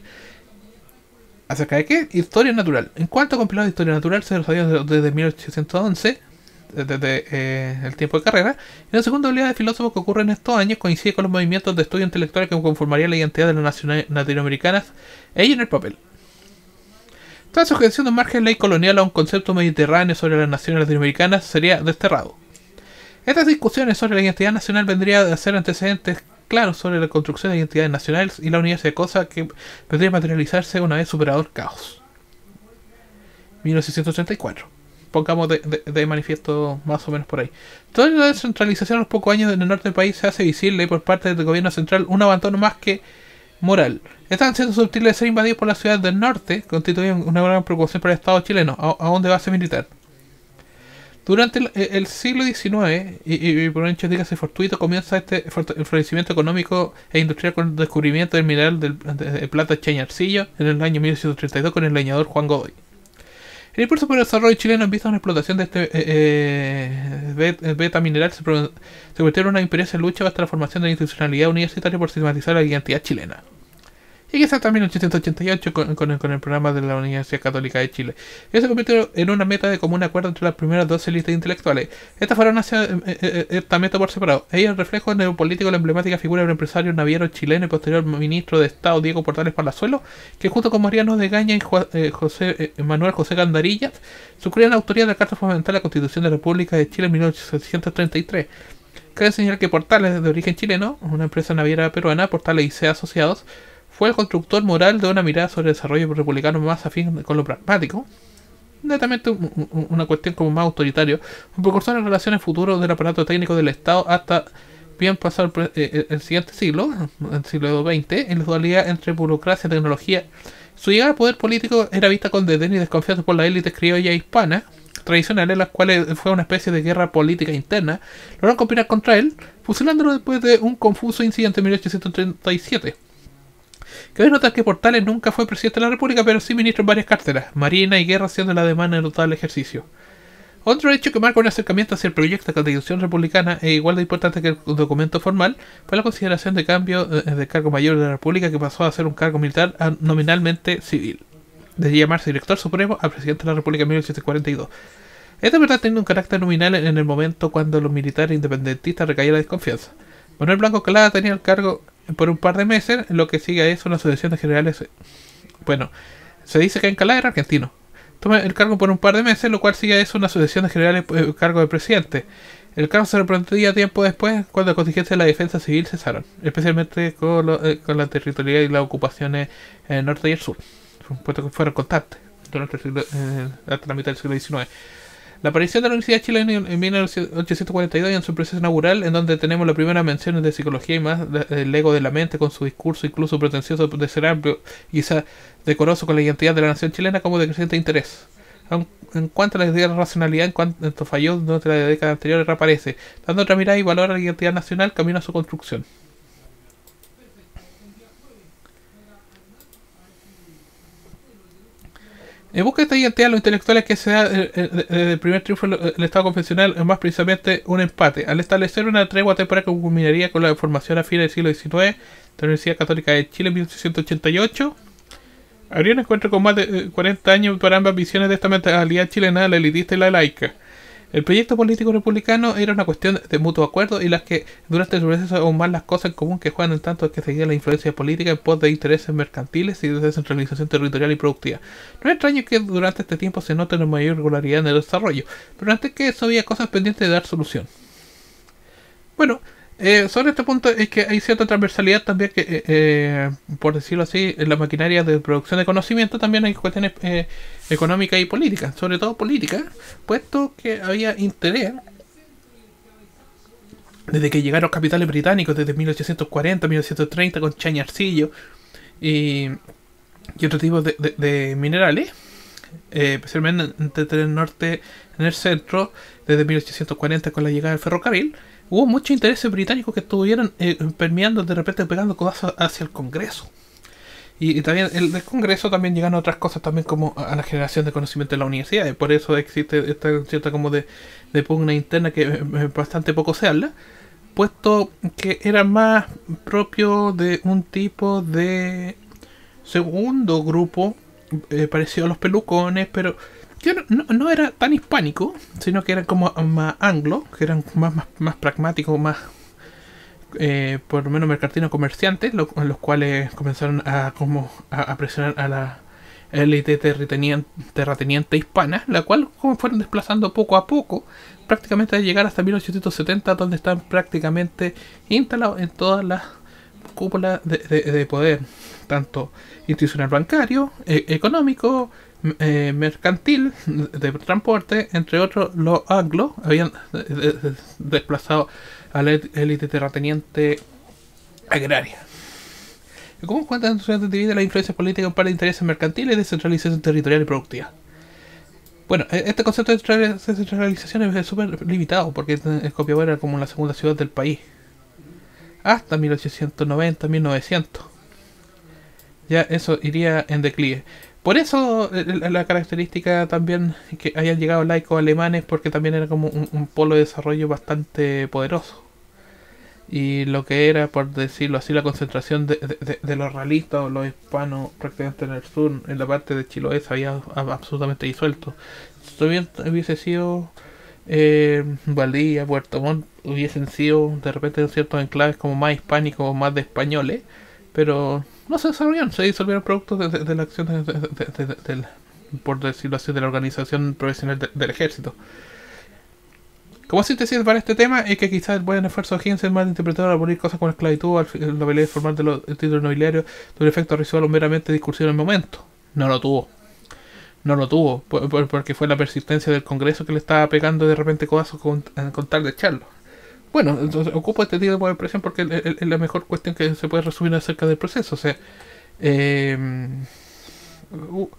¿Acerca de qué? Historia natural. En cuanto a compilado de historia natural, se los desarrolló desde 1811, desde eh, el tiempo de carrera. Y la segunda oleada de filósofo que ocurre en estos años coincide con los movimientos de estudio intelectual que conformarían la identidad de las naciones latinoamericanas y en el papel. Toda sujeción de margen ley colonial a un concepto mediterráneo sobre las naciones latinoamericanas sería desterrado. Estas discusiones sobre la identidad nacional vendrían a ser antecedentes claros sobre la construcción de identidades nacionales y la unidad de cosas que vendría a materializarse una vez superado el caos. 1984 pongamos de, manifiesto más o menos por ahí. Toda la descentralización en los pocos años del el norte del país se hace visible por parte del gobierno central un abandono más que moral. Están siendo sutiles de ser invadidos por la ciudad del norte, constituyen una gran preocupación para el Estado chileno, aún de base militar. Durante el, siglo XIX, y, por un hecho dígase fortuito, comienza este florecimiento económico e industrial con el descubrimiento del mineral del, de, plata Cheñarcillo en el año 1832 con el leñador Juan Godoy. El impulso por el desarrollo chileno en vista de una explotación de este eh, eh, eh, beta mineral se, se convirtió en una imperiosa lucha hasta la formación de la institucionalidad universitaria por sistematizar la identidad chilena y quizás también en 1888 con, el, programa de la Universidad Católica de Chile. Eso se convirtió en una meta de común acuerdo entre las primeras dos élites intelectuales. Estas fueron hacia esta meta por separado. Ella el reflejo neopolítico de la emblemática figura del empresario naviero chileno y posterior ministro de Estado Diego Portales Palazuelo, que junto con Mariano de Gaña y eh, José, eh, Manuel José Gandarillas suscribieron la autoría de la Carta Fundamental de la Constitución de la República de Chile en 1833. Cabe señalar que Portales, de origen chileno, una empresa naviera peruana, Portales y C. Asociados, fue el constructor moral de una mirada sobre el desarrollo republicano más afín con lo pragmático, netamente una cuestión como más autoritario, un precursor en relaciones futuras del aparato técnico del Estado hasta bien pasado el, eh, eh, siguiente siglo, el siglo XX, en la dualidad entre burocracia y tecnología. Su llegada al poder político era vista con desdén y desconfianza por la élite criolla hispana tradicional, en las cuales fue una especie de guerra política interna, lograron conspirar contra él, fusilándolo después de un confuso incidente en 1837. Cabe notar que Portales nunca fue presidente de la República, pero sí ministro en varias cárceles, Marina y Guerra siendo la demanda en notable ejercicio. Otro hecho que marca un acercamiento hacia el proyecto de constitución republicana e igual de importante que el documento formal fue la consideración de cambio de cargo mayor de la República que pasó a ser un cargo militar a ah, nominalmente civil, de llamarse director supremo al presidente de la República en 1842. Esta verdad tenía un carácter nominal en el momento cuando los militares independentistas recaían la desconfianza. Manuel Blanco Calada tenía el cargo por un par de meses, lo que sigue es una sucesión de generales. Bueno, se dice que en era argentino. Toma el cargo por un par de meses, lo cual sigue es una sucesión de generales eh, cargo de presidente. El cargo se replantilla tiempo después, cuando las contingencias de la defensa civil cesaron, especialmente con, eh, la territorialidad y las ocupaciones en el norte y el sur, puesto que fueron constantes durante el eh, hasta la mitad del siglo XIX. La aparición de la Universidad Chilena en 1842 y en su proceso inaugural, en donde tenemos las primeras menciones de psicología y más del ego de la mente, con su discurso incluso pretencioso de ser amplio, quizá decoroso con la identidad de la nación chilena, como de creciente interés. En cuanto a la idea de la racionalidad, en cuanto esto falló durante la década anterior, reaparece, dando otra mirada y valor a la identidad nacional camino a su construcción. En eh, busca esta identidad los intelectuales que se eh, eh, da desde el primer triunfo del Estado confesional, más precisamente un empate. Al establecer una tregua temporal que culminaría con la formación a fines del siglo XIX de la Universidad Católica de Chile en 1888, habría un encuentro con más de 40 años para ambas visiones de esta mentalidad chilena, la elitista y la laica. El proyecto político republicano era una cuestión de mutuo acuerdo y las que durante su proceso aún más las cosas en común que juegan en tanto que seguía la influencia política en pos de intereses mercantiles y de descentralización territorial y productiva. No es extraño que durante este tiempo se note una mayor regularidad en el desarrollo, pero antes que eso había cosas pendientes de dar solución. Bueno, eh, sobre este punto es que hay cierta transversalidad también que, eh, eh, por decirlo así, en la maquinaria de producción de conocimiento también hay cuestiones económicas y políticas, sobre todo políticas, puesto que había interés desde que llegaron capitales británicos, desde 1840, 1830, con chañarcillo y, y otro tipo de, minerales, especialmente entre el norte, en el centro, desde 1840 con la llegada del ferrocarril hubo muchos intereses británico que estuvieron eh, permeando de repente pegando codazos hacia el Congreso. Y, también el, del Congreso también llegan otras cosas también como a la generación de conocimiento de la universidad. por eso existe esta cierta como de, pugna interna que eh, eh, bastante poco se habla. Puesto que era más propio de un tipo de segundo grupo parecido a los pelucones, pero que no, era tan hispánico, sino que era como más anglo, que eran más, más, más pragmáticos, más, eh, por lo menos mercantinos comerciantes, los cuales comenzaron a, como, a, presionar a la élite terrateniente, hispana, la cual como fueron desplazando poco a poco, prácticamente a llegar hasta 1870, donde están prácticamente instalados en todas las cúpulas de, poder, tanto institucional bancario, e, económico, eh, mercantil de transporte, entre otros los anglos, habían eh, eh, desplazado a la élite terrateniente agraria. ¿Cómo cuenta entonces divide la influencia política para intereses mercantiles, y descentralización territorial y productiva? Bueno, este concepto de descentralización es súper limitado porque Escopiaba era como la segunda ciudad del país. Hasta 1890, 1900. Ya eso iría en declive. Por eso eh, la característica también que hayan llegado laicos alemanes, porque también era como un, polo de desarrollo bastante poderoso. Y lo que era, por decirlo así, la concentración de, de, los realistas o los hispanos prácticamente en el sur, en la parte de Chiloé, se había absolutamente disuelto. Si hubiese sido eh, Valdivia, Puerto Montt, hubiesen sido de repente ciertos enclaves como más hispánicos o más de españoles, pero no se disolvieron, se disolvieron productos de, la acción del, por decirlo así, de la organización profesional del ejército. Como síntesis para este tema es que quizás el buen esfuerzo de es mal interpretado al abolir cosas como esclavitud, la pelea formal de los títulos nobiliarios, tuvo un efecto residual meramente discursivo en el momento. No lo tuvo. No lo tuvo, porque fue la persistencia del Congreso que le estaba pegando de repente codazos con, eh, con tal de echarlo bueno, entonces, ocupo este tipo de presión porque es la mejor cuestión que se puede resumir acerca del proceso. O sea, em, hubo,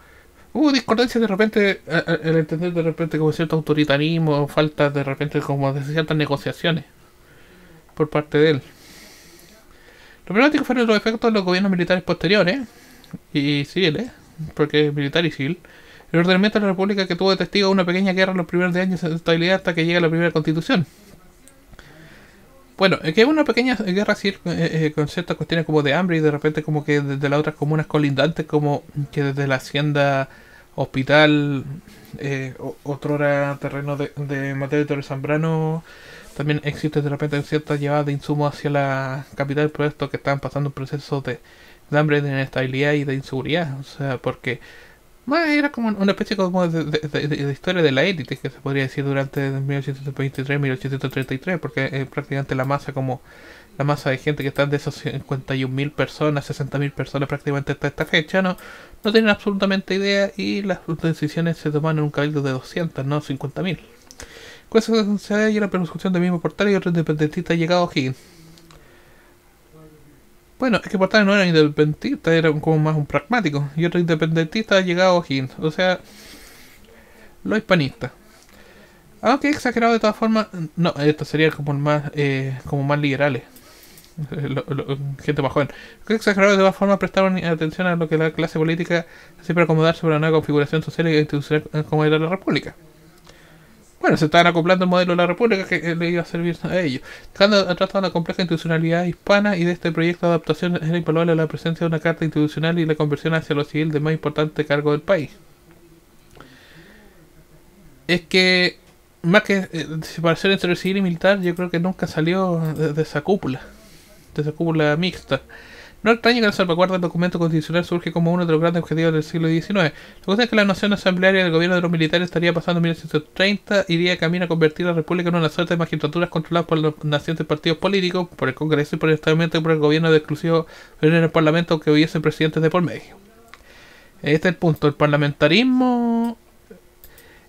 hubo de repente, el entender de repente como cierto autoritarismo, falta de repente como de ciertas negociaciones por parte de él. Lo problemático fueron los efectos de los gobiernos militares posteriores y civiles, porque militar y civil. El ordenamiento de la República que tuvo de testigo una pequeña guerra en los primeros años de estabilidad hasta que llega la primera constitución. Bueno, que hay una pequeña guerra eh, eh, con ciertas cuestiones como de hambre y de repente como que desde las otras comunas colindantes como que desde la hacienda hospital, eh, otrora terreno de, de Mateo Torres Zambrano, también existe de repente cierta llevada de insumos hacia la capital, por esto que están pasando un proceso de hambre, de inestabilidad y de inseguridad, o sea, porque era como una especie como de, historia de la élite que se podría decir durante 1823-1833, porque prácticamente la masa como la masa de gente que están de esas 51.000 personas, 60.000 personas prácticamente hasta esta fecha, no, no tienen absolutamente idea y las decisiones se toman en un cabildo de 200, no 50.000. Con eso se y la persecución del mismo portal y otro independentista llegado a bueno, es que Portales no era independentista, era como más un pragmático. Y otro independentista ha llegado a O sea, lo hispanista. Aunque exagerado de todas formas, no, esto sería como más, eh, como más liberales. Eh, gente más joven. Aunque exagerado de todas formas prestaron atención a lo que la clase política para acomodar sobre una nueva configuración social y e institucional eh, como era la República. Bueno, se estaban acoplando el modelo de la República que eh, le iba a servir a ellos. Cuando trata una compleja institucionalidad hispana y de este proyecto de adaptación era impalable la presencia de una carta institucional y la conversión hacia lo civil de más importante cargo del país. Es que, más que eh, separación entre civil y militar, yo creo que nunca salió de esa cúpula, de esa cúpula mixta. No extraño que la salvaguarda del documento constitucional surge como uno de los grandes objetivos del siglo XIX. La cosa es que la nación asamblearia del gobierno de los militares estaría pasando en 1830, iría camino a convertir la República en una suerte de magistraturas controladas por los nacientes partidos políticos, por el Congreso y por el y por el gobierno de exclusivo en el Parlamento que hubiesen presidentes de por medio. Este es el punto. El parlamentarismo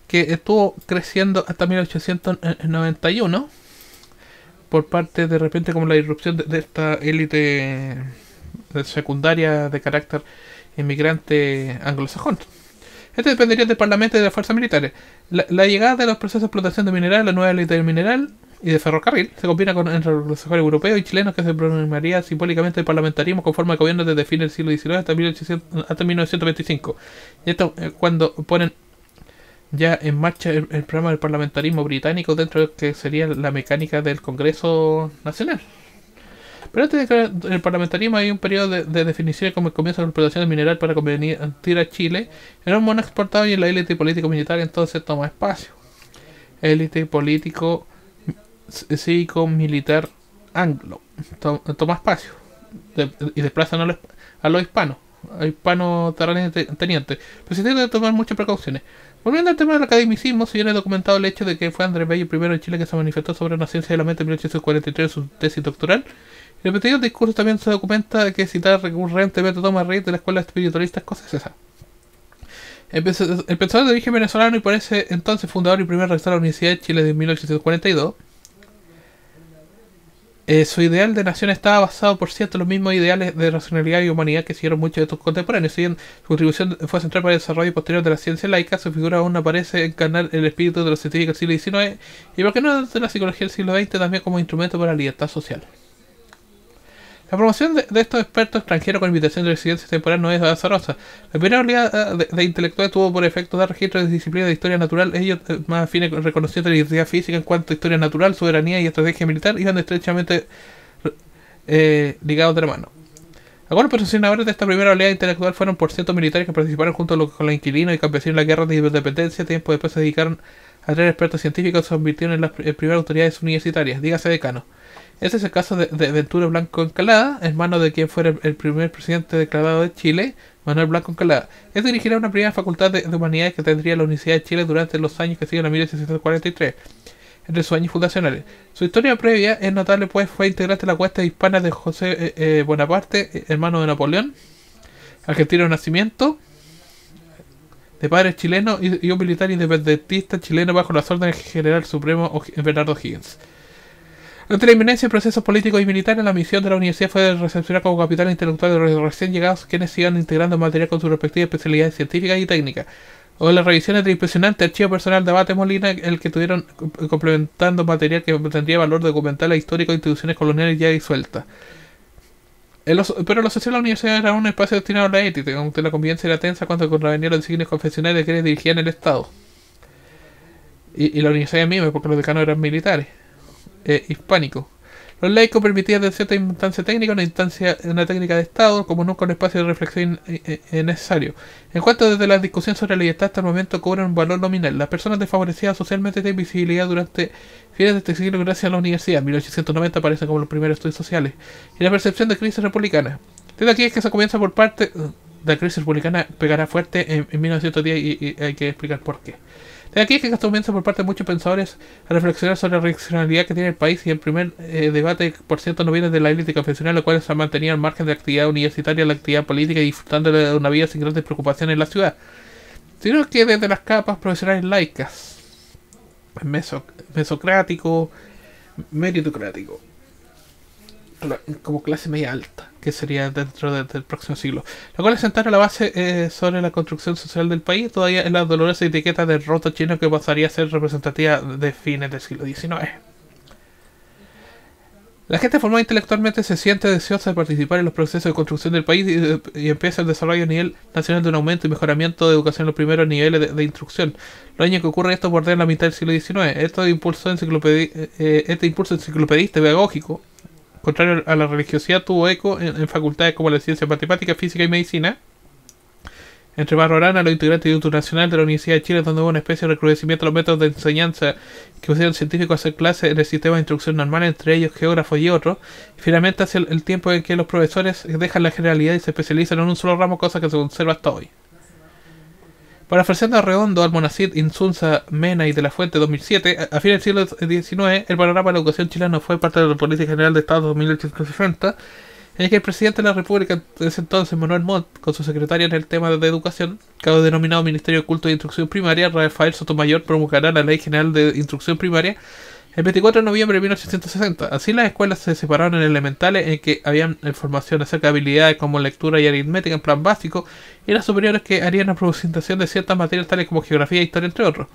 que estuvo creciendo hasta 1891 por parte de repente como la irrupción de esta élite secundaria de carácter inmigrante anglosajón. Este dependería del Parlamento y de las fuerzas militares. La, llegada de los procesos de explotación de mineral, la nueva ley del mineral y de ferrocarril se combina con entre los europeos y chilenos que se programaría simbólicamente el parlamentarismo conforme forma gobierno desde fin del siglo XIX hasta, 1925. Y esto eh, cuando ponen ya en marcha el, programa del parlamentarismo británico dentro de lo que sería la mecánica del Congreso Nacional. Pero antes de que el parlamentarismo hay un periodo de, definición como el comienzo de la explotación de mineral para convenir a Chile Era un mono exportado y en la élite político-militar entonces toma espacio. Élite político cívico-militar anglo toma espacio y desplazan a los, a los hispanos, a hispanos tenientes, pero se tiene que tomar muchas precauciones. Volviendo al tema del academicismo, se viene documentado el hecho de que fue Andrés Bello primero en Chile que se manifestó sobre la ciencia de la mente en 1843 en su tesis doctoral en repetidos discurso también se documenta que citar recurrentemente a Thomas Reid de la escuela espiritualista escocesa. El pensador de origen venezolano y parece entonces fundador y primer rector de la Universidad de Chile de 1842. Eh, su ideal de nación estaba basado, por cierto, los mismos ideales de racionalidad y humanidad que siguieron muchos de sus contemporáneos. Si su contribución fue central para el desarrollo posterior de la ciencia laica, su figura aún aparece encarnar el espíritu de los científicos del siglo XIX y, por qué no, de la psicología del siglo XX también como instrumento para la libertad social. La promoción de, estos expertos extranjeros con invitación de residencia temporal no es azarosa. La primera oleada eh, de, intelectuales tuvo por efecto dar registro de disciplina de historia natural. Ellos, eh, más afines, reconociendo la identidad física en cuanto a historia natural, soberanía y estrategia militar, iban estrechamente eh, ligados de la mano. Algunos patrocinadores de esta primera oleada intelectual fueron por cientos militares que participaron junto con los inquilinos y campesinos en la guerra de independencia. Tiempo después se dedicaron a traer expertos científicos que se convirtieron en las primeras autoridades universitarias, dígase decano. Este es el caso de, Ventura Blanco Encalada, hermano de quien fuera el, primer presidente declarado de Chile, Manuel Blanco Encalada. dirigir a una primera facultad de, humanidades que tendría la Universidad de Chile durante los años que siguen a 1843, entre sus años fundacionales. Su historia previa es notable, pues fue integrante de la cuesta hispana de José eh, eh, Bonaparte, hermano de Napoleón, argentino de nacimiento, de padres chilenos y, y, un militar independentista chileno bajo las órdenes del general supremo Bernardo Higgins. Ante la inminencia de procesos políticos y militares, la misión de la universidad fue de recepcionar como capital intelectual de los recién llegados quienes iban integrando material con sus respectivas especialidades científicas y técnicas. O las revisiones del impresionante archivo personal de Abate Molina, el que tuvieron eh, complementando material que tendría valor documental a e histórico de instituciones coloniales ya disueltas. pero la social de la universidad era un espacio destinado a la ética, aunque la convivencia era tensa cuando contravenían los signos confesionales que quienes dirigían el Estado. Y, y la universidad misma, porque los decanos eran militares eh, Los laicos permitían de cierta instancia técnica una instancia, una técnica de Estado, como nunca un espacio de reflexión eh, eh, eh, necesario. En cuanto desde la discusión sobre la libertad hasta el momento cobran un valor nominal, las personas desfavorecidas socialmente tienen visibilidad durante fines de este siglo gracias a la universidad, 1890 aparece como los primeros estudios sociales, y la percepción de crisis republicana. Desde aquí es que se comienza por parte... de uh, La crisis republicana pegará fuerte en, 1910 y hay que explicar por qué. De aquí que esto comienza por parte de muchos pensadores a reflexionar sobre la reaccionalidad que tiene el país y el primer eh, debate, por cierto, no viene de la élite confesional, lo cual se mantenía al margen de la actividad universitaria, la actividad política y disfrutando de una vida sin grandes preocupaciones en la ciudad, sino que desde las capas profesionales laicas, meso mesocrático, meritocrático como clase media alta, que sería dentro del próximo siglo, lo cual es a la base eh, sobre la construcción social del país, todavía en la dolorosa etiqueta de roto chino que pasaría a ser representativa de fines del siglo XIX. La gente formada intelectualmente se siente deseosa de participar en los procesos de construcción del país y, empieza el desarrollo a nivel nacional de un aumento y mejoramiento de educación en los primeros niveles de, instrucción. Lo años que ocurre esto bordean la mitad del siglo XIX. Esto eh, eh, este impulso enciclopedista pedagógico contrario a la religiosidad, tuvo eco en, facultades como la ciencia matemática, física y medicina. Entre Arana, los integrantes del Instituto Nacional de la Universidad de Chile, donde hubo una especie de recrudecimiento de los métodos de enseñanza que pusieron científicos a hacer clases en el sistema de instrucción normal, entre ellos geógrafos y otros, finalmente hacia el tiempo en que los profesores dejan la generalidad y se especializan en un solo ramo, cosa que se conserva hasta hoy. Para a Redondo, Almonacid, Insunza, Mena y de la Fuente 2007, a, fines del siglo XIX, el panorama de la educación chilena fue parte de la política general de Estado 1860, en el que el presidente de la República de ese entonces, Manuel Montt, con su secretario en el tema de educación, cabo denominado Ministerio de Culto y e Instrucción Primaria, Rafael Sotomayor, promulgará la Ley General de Instrucción Primaria, el 24 de noviembre de 1860, así las escuelas se separaron en elementales en que habían información acerca de habilidades como lectura y aritmética en plan básico y las superiores que harían la presentación de ciertas materias tales como geografía, e historia, entre otros.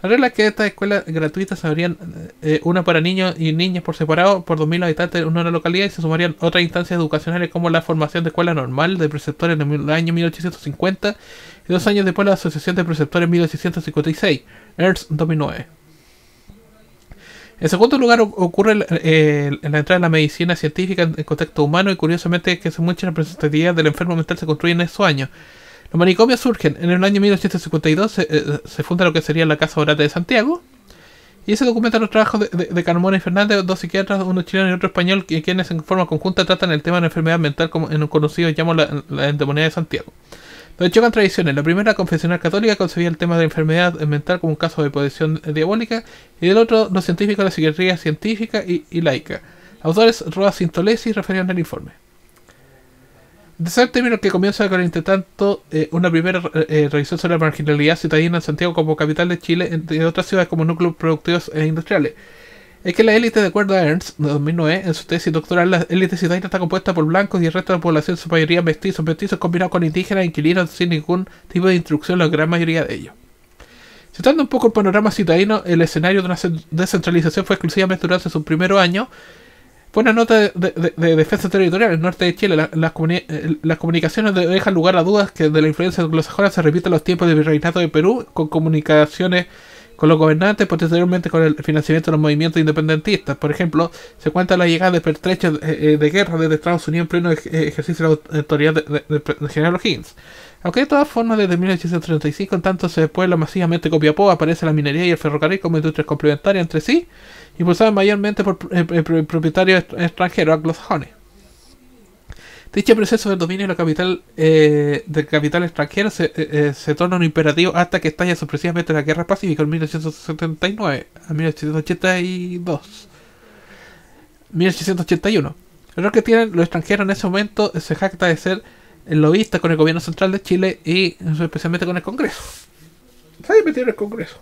La regla es que estas escuelas gratuitas habrían eh, una para niños y niñas por separado por 2.000 habitantes en una localidad y se sumarían otras instancias educacionales como la formación de escuela normal de preceptores en el año 1850 y dos años después la Asociación de Preceptores en 1856, ERS 2009. En segundo lugar, ocurre la entrada de la medicina científica en contexto humano y curiosamente que que muchas representativas del enfermo mental se construye en esos años. Los manicomios surgen. En el año 1852 eh, se, funda lo que sería la Casa Orate de Santiago. Y se documentan los trabajos de, Carmona y Fernández, dos psiquiatras, uno chileno y otro español, quienes en forma conjunta tratan el tema de la enfermedad mental como en un conocido llamado la, la de Santiago. Donde chocan tradiciones. La primera, confesional católica, concebía el tema de la enfermedad mental como un caso de posesión diabólica. Y del otro, los científicos, la psiquiatría científica y, laica. Autores Roa Sintolesi referían el informe. el término que comienza con, entre tanto, eh, una primera eh, eh, revisión sobre la marginalidad citadina en Santiago como capital de Chile, entre otras ciudades como núcleos productivos e industriales. Es que la élite, de acuerdo a Ernst, de 2009, en su tesis doctoral, la élite ciudadana está compuesta por blancos y el resto de la población, su mayoría mestizos, mestizos combinados con indígenas, inquilinos sin ningún tipo de instrucción, la gran mayoría de ellos. Citando un poco el panorama citadino, el escenario de una descentralización fue exclusivamente durante su primer año. Fue una nota de, defensa territorial en el norte de Chile. Eh, las, comunicaciones dejan lugar a dudas que de la influencia anglosajona se repiten los tiempos del virreinato de Perú, con comunicaciones con los gobernantes, posteriormente con el financiamiento de los movimientos independentistas. Por ejemplo, se cuenta la llegada de pertrechos eh, eh, de guerra desde Estados Unidos en pleno ejercicio de la autoridad de, General Higgins. Aunque de todas formas, desde 1835, en tanto se puebla masivamente Copiapó, aparece la minería y el ferrocarril como industrias complementarias entre sí, impulsadas mayormente por eh, propietario propietarios extranjeros, anglosajones. Dicho proceso de dominio de la capital, eh, del capital extranjero eh, eh, se, torna un imperativo hasta que estalla sorpresivamente la Guerra Pacífica en 1879 a 1882. 1881. El que tienen los extranjeros en ese momento se jacta de ser lobistas con el gobierno central de Chile y especialmente con el Congreso. Se qué el Congreso.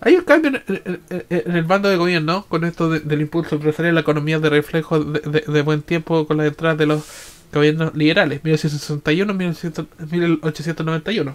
Hay un cambio en, el bando de gobierno con esto del impulso empresarial, la economía de reflejo de, buen tiempo con la entrada de los gobiernos liberales, 1861-1891.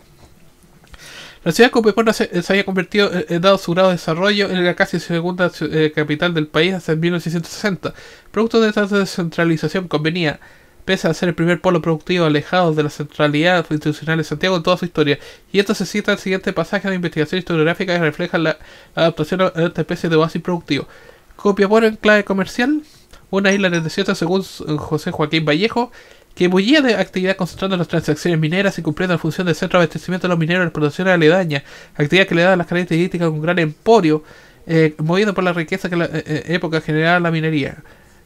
La ciudad de se, había convertido, en eh, eh, dado su grado de desarrollo, en la casi segunda eh, capital del país hasta 1960. Producto de esta descentralización convenía pese a ser el primer polo productivo alejado de la centralidad institucional de Santiago en toda su historia. Y esto se cita en el siguiente pasaje de investigación historiográfica que refleja la adaptación a esta especie de oasis productivo. Copiapó en clave comercial, una isla en el desierto según José Joaquín Vallejo, que bullía de actividad concentrando las transacciones mineras y cumpliendo la función de centro de abastecimiento de los mineros en las producciones aledañas, actividad que le da las características de un gran emporio, eh, movido por la riqueza que la eh, eh, época generaba la minería.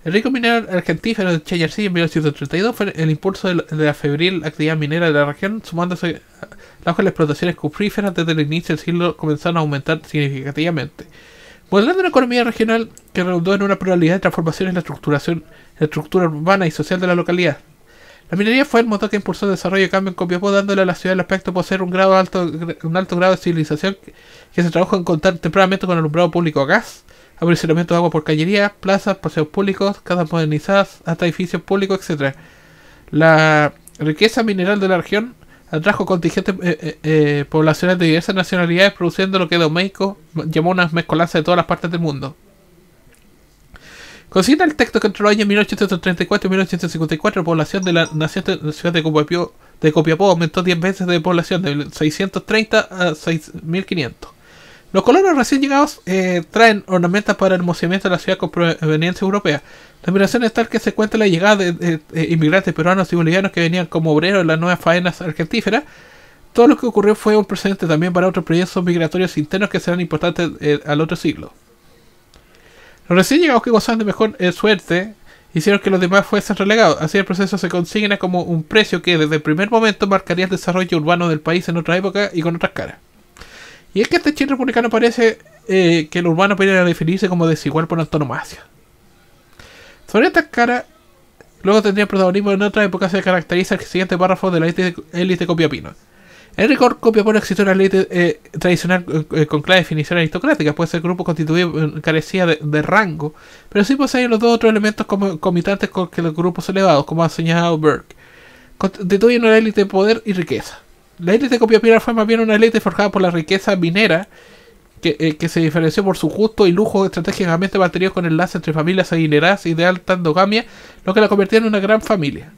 El rico minero argentífero de Cheyenne en 1832 fue el impulso de la febril actividad minera de la región, sumándose a las explotaciones cupríferas desde el inicio del siglo comenzaron a aumentar significativamente. Modelando una economía regional que redundó en una pluralidad de transformaciones en la estructuración, estructura urbana y social de la localidad. La minería fue el motor que impulsó el desarrollo y cambio en Copiapó, dándole a la ciudad el aspecto de poseer un, alto, grado de civilización que se trabajó en contar tempranamente con el alumbrado público a gas, aprovisionamiento de agua por cañerías, plazas, paseos públicos, casas modernizadas, hasta edificios públicos, etc. La riqueza mineral de la región atrajo contingentes eh, eh, eh poblaciones de diversas nacionalidades, produciendo lo que un México llamó una mezcolanza de todas las partes del mundo. Considera el texto que entre los años 1834 y 1854 la población de la naciente ciudad de Copiapó, de Copiapó aumentó 10 veces de población, de 630 a 6.500. Los colonos recién llegados eh, traen ornamentas para el hermoseamiento de la ciudad con proveniencia europea. La migración es tal que se cuenta la llegada de, inmigrantes peruanos y bolivianos que venían como obreros en las nuevas faenas argentíferas. Todo lo que ocurrió fue un precedente también para otros proyectos migratorios internos que serán importantes eh, al otro siglo. Los recién llegados que gozaban de mejor eh, suerte hicieron que los demás fuesen relegados. Así el proceso se consigna como un precio que desde el primer momento marcaría el desarrollo urbano del país en otra época y con otras caras. Y es que este chiste republicano parece eh, que el urbano podría definirse como desigual por antonomasia. Sobre esta cara, luego tendría protagonismo en otra época se caracteriza el siguiente párrafo de la élite copiapino. En rigor, Copiapino existe una élite eh, tradicional eh, con clara definición aristocrática, pues el grupo constituido carecía de, rango, pero sí poseía los dos otros elementos como comitantes con que los grupos elevados, como ha señalado Burke, constituyen una élite de poder y riqueza. La élite de copiapó fue más bien una élite forjada por la riqueza minera que, eh, se diferenció por su gusto y lujo estratégicamente mantenido con enlace entre familias adineradas y de alta endogamia, lo que la convertía en una gran familia.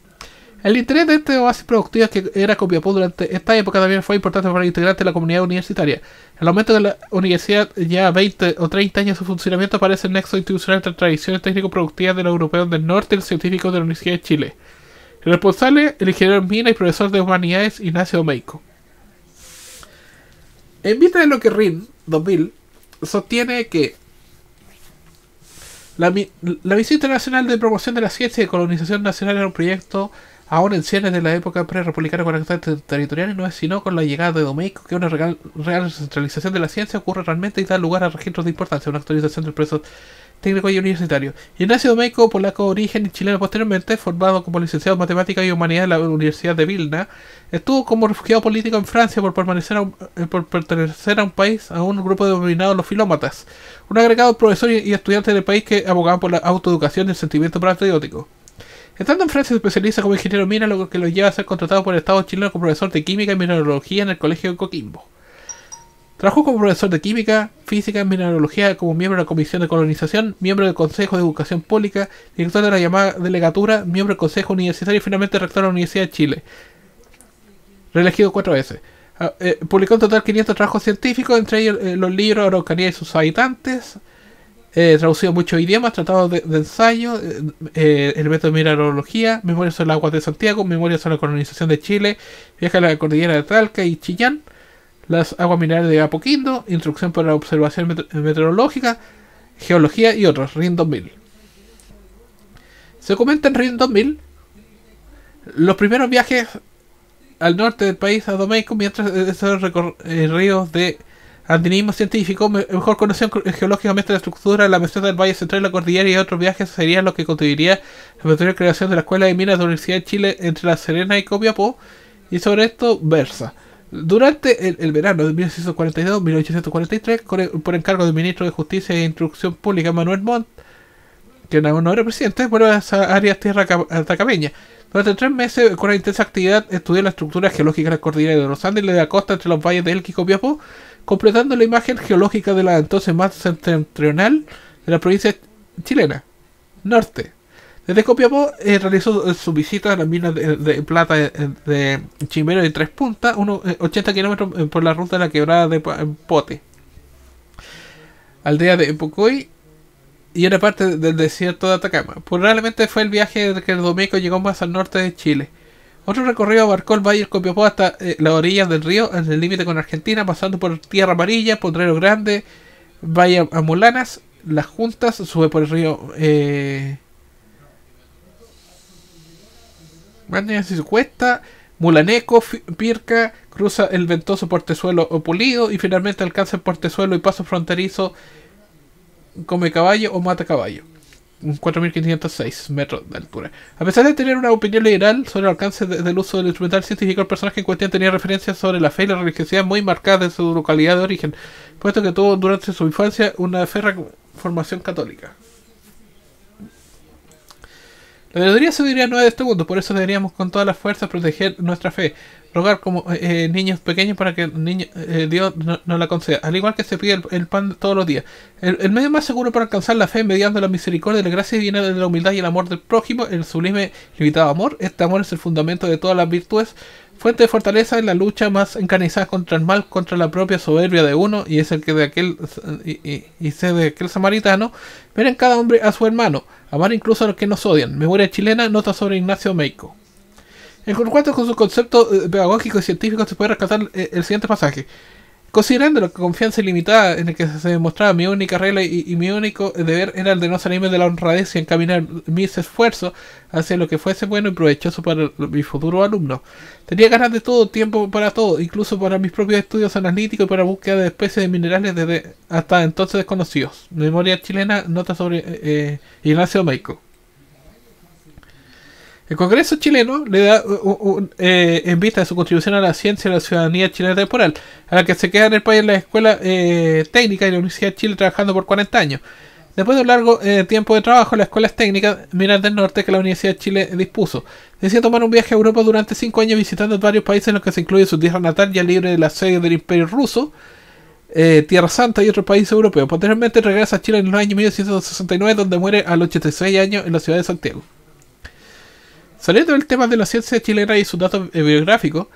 El interés de este oasis productivo que era Copiapó durante esta época también fue importante para integrar de la comunidad universitaria. El aumento de la universidad ya a 20 o 30 años de su funcionamiento aparece el nexo institucional entre tradiciones técnico-productivas de los europeos del norte y el científico de la Universidad de Chile. El responsable, el ingeniero Mina y profesor de humanidades Ignacio Domeico. En vista de lo que RIN 2000 sostiene que la, la Misión Internacional de Promoción de la Ciencia y Colonización Nacional era un proyecto aún en cienes de la época pre-republicana con territorial territoriales, no es sino con la llegada de Domeico que una real, real, de la ciencia ocurre realmente y da lugar a registros de importancia, una actualización del proceso técnico y universitario. Ignacio Domeico, polaco de origen y chileno posteriormente, formado como licenciado en Matemáticas y Humanidades en la Universidad de Vilna, estuvo como refugiado político en Francia por, permanecer eh, pertenecer a un país, a un grupo denominado los filómatas, un agregado profesor y estudiante del país que abogaban por la autoeducación y el sentimiento patriótico. Estando en Francia se especializa como ingeniero minero, lo que lo lleva a ser contratado por el Estado chileno como profesor de química y mineralogía en el Colegio de Coquimbo. Trabajó como profesor de química, física, mineralogía, como miembro de la Comisión de Colonización, miembro del Consejo de Educación Pública, director de la llamada delegatura, miembro del Consejo Universitario y finalmente rector de la Universidad de Chile. Reelegido cuatro veces. Ah, eh, publicó en total 500 trabajos científicos, entre ellos eh, los libros Araucanía y sus habitantes, eh, traducido muchos idiomas, tratados de, ensayo, eh, eh, elementos de mineralogía, memorias sobre el agua de Santiago, memorias sobre la colonización de Chile, viaje a la cordillera de Talca y Chillán, las aguas minerales de Apoquindo, Instrucción para la Observación Meteorológica, Geología y otros, RIN 2000. Se comenta en RIN 2000 los primeros viajes al norte del país a Domeico mientras e-, esos eh, ríos de andinismo científico, mejor conocido geológicamente la estructura la meseta del Valle Central, la cordillera y otros viajes serían lo que contribuiría la creación de la Escuela de Minas de la Universidad de Chile entre La Serena y Copiapó, y sobre esto versa. Durante el, verano de 1842-1843, por encargo del ministro de Justicia e Instrucción Pública Manuel Montt, que no era presidente, fue a esa área tierra atacameña. Durante tres meses, con una intensa actividad, estudió la estructura geológica de la cordillera de los Andes y de la costa entre los valles de y completando la imagen geológica de la entonces más septentrional de la provincia chilena, norte. Desde Copiapó eh, realizó eh, su visita a las minas de, plata eh, de, Chimero y Tres Puntas, unos 80 kilómetros por la ruta de la quebrada de Pote, aldea de Pucuy, y una parte del desierto de Atacama. Probablemente fue el viaje que el domingo llegó más al norte de Chile. Otro recorrido abarcó el Valle de Copiapó hasta las orillas del río, en el límite con Argentina, pasando por Tierra Amarilla, Potrero Grande, Valle Amulanas, Las Juntas, sube por el río... Mandan su cuesta. Mulaneco, Pirca, cruza el ventoso portezuelo o pulido y finalmente alcanza el portezuelo y paso fronterizo come caballo o mata caballo. 4.506 metros de altura. A pesar de tener una opinión liberal sobre el alcance del uso del instrumental científico, el personaje en cuestión tenía referencias sobre la fe y la religiosidad muy marcadas de su localidad de origen, puesto que tuvo durante su infancia una férrea formación católica debería subir a nueve de este mundo, por eso deberíamos con todas las fuerzas proteger nuestra fe, rogar como eh, eh, niños pequeños para que niño, eh, Dios nos no la conceda, al igual que se pide el, pan todos los días. El, medio más seguro para alcanzar la fe mediante la misericordia, la gracia viene de la humildad y el amor del prójimo, el sublime limitado amor. Este amor es el fundamento de todas las virtudes, fuente de fortaleza en la lucha más encarnizada contra el mal, contra la propia soberbia de uno, y es el que de aquel y, de aquel samaritano, ver en cada hombre a su hermano Amar incluso a los que nos odian. Memoria chilena, nota sobre Ignacio Meiko. En cuanto con su concepto eh, pedagógico y científico se puede rescatar eh, el siguiente pasaje. Considerando la confianza ilimitada en el que se demostraba mi única regla y, mi único deber era el de no salirme de la honradez y encaminar mis esfuerzos hacia lo que fuese bueno y provechoso para mi futuro alumno. Tenía ganas de todo, tiempo para todo, incluso para mis propios estudios analíticos y para búsqueda de especies de minerales desde hasta entonces desconocidos. Memoria chilena, nota sobre eh, eh, Ignacio Meiko. El Congreso chileno le da eh, en vista de su contribución a la ciencia y a la ciudadanía chilena temporal, a la que se queda en el país en la escuela eh, técnica y la Universidad de Chile trabajando por 40 años. Después de un largo eh, tiempo de trabajo en las escuelas técnicas miran del Norte que la Universidad de Chile dispuso, decide tomar un viaje a Europa durante 5 años visitando varios países en los que se incluye su tierra natal ya libre de la sede del Imperio Ruso, Tierra Santa y otros países europeos. Posteriormente regresa a Chile en el año 1969 donde muere a los 86 años en la ciudad de Santiago. Saliendo del tema de la ciencia chilena y sus datos eh, biográficos,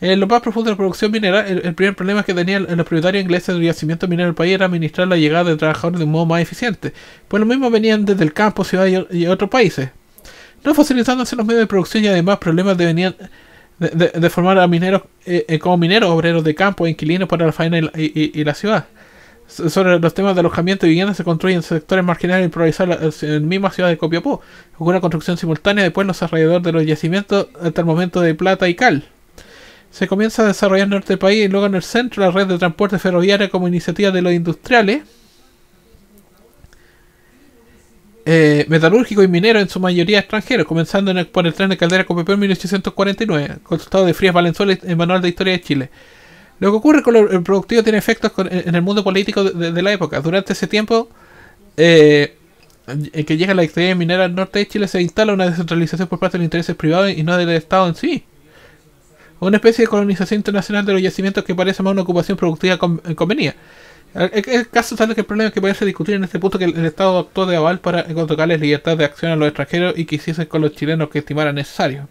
en eh, lo más profundo de la producción minera, el, primer problema que tenían los propietarios ingleses del yacimiento minero del país era administrar la llegada de trabajadores de un modo más eficiente, pues los mismos venían desde el campo, ciudad y, otros países, no facilitándose los medios de producción y además problemas de, venían de, formar a mineros eh, como mineros, obreros de campo, e inquilinos para la faena y la ciudad sobre los temas de alojamiento y vivienda se construyen sectores marginales improvisados en la misma ciudad de Copiapó. Ocurre una construcción simultánea de los alrededor de los yacimientos hasta el momento de plata y cal. Se comienza a desarrollar en el norte del país y luego en el centro la red de transporte ferroviario como iniciativa de los industriales. Eh, metalúrgicos y mineros, en su mayoría extranjeros, comenzando por el tren de Caldera Copiapó en 1849, consultado de Frías Valenzuela en Manual de Historia de Chile. Lo que ocurre con el productivo tiene efectos en el mundo político de, la época. Durante ese tiempo eh, que llega la actividad minera al norte de Chile, se instala una descentralización por parte de los intereses privados y no del Estado en sí. Una especie de colonización internacional de los yacimientos que parece más una ocupación productiva convenida. El, caso tal que el problema es que parece discutir en este punto que el, Estado actuó de aval para otorgarles libertad de acción a los extranjeros y que hiciesen con los chilenos que estimara necesario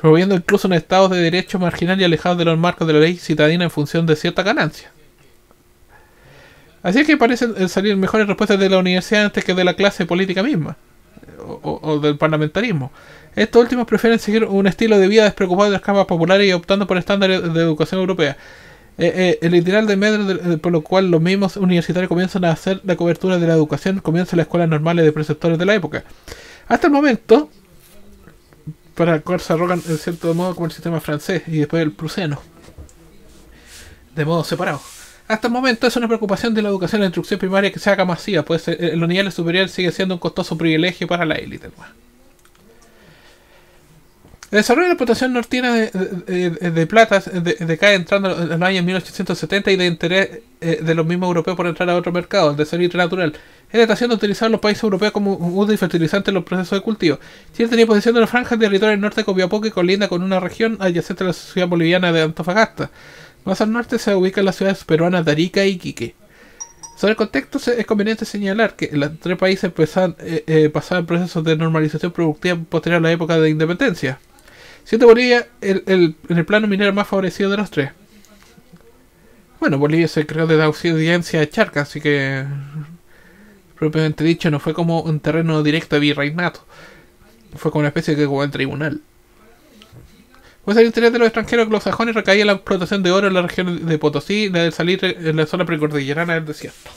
promoviendo incluso un estado de derecho marginal y alejado de los marcos de la ley citadina en función de cierta ganancia. Así es que parecen salir mejores respuestas de la universidad antes que de la clase política misma, o, del parlamentarismo. Estos últimos prefieren seguir un estilo de vida despreocupado de las camas populares y optando por estándares de educación europea. Eh, eh, el literal de medio por lo cual los mismos universitarios comienzan a hacer la cobertura de la educación, comienza las escuelas normales de preceptores de la época. Hasta el momento, para el cual se arrogan en cierto modo como el sistema francés y después el prusiano, de modo separado. Hasta el momento es una preocupación de la educación y la instrucción primaria que se haga masiva, pues eh, en los niveles superiores sigue siendo un costoso privilegio para la élite. El desarrollo de la explotación nortina de, de, de, de plata eh, decae entrando en los años 1870 y de interés eh, de los mismos europeos por entrar a otro mercado, el desarrollo natural. Es de de utilizar los países europeos como uso y fertilizante en los procesos de cultivo. Chile tenía posición de la franja de territorio norte de Copiapó que colinda con una región adyacente a la ciudad boliviana de Antofagasta. Más al norte se ubican las ciudades peruanas de Arica y Quique. Sobre el contexto es conveniente señalar que los tres países eh, eh, pasaban procesos de normalización productiva posterior a la época de independencia. Siendo Bolivia el, en el plano minero más favorecido de los tres. Bueno, Bolivia se creó de la audiencia de Charca, así que propiamente dicho, no fue como un terreno directo de virreinato, fue como una especie de como el tribunal. Pues el interés de los extranjeros anglosajones recaía en la explotación de oro en la región de Potosí, la de salir en la zona precordillerana del desierto.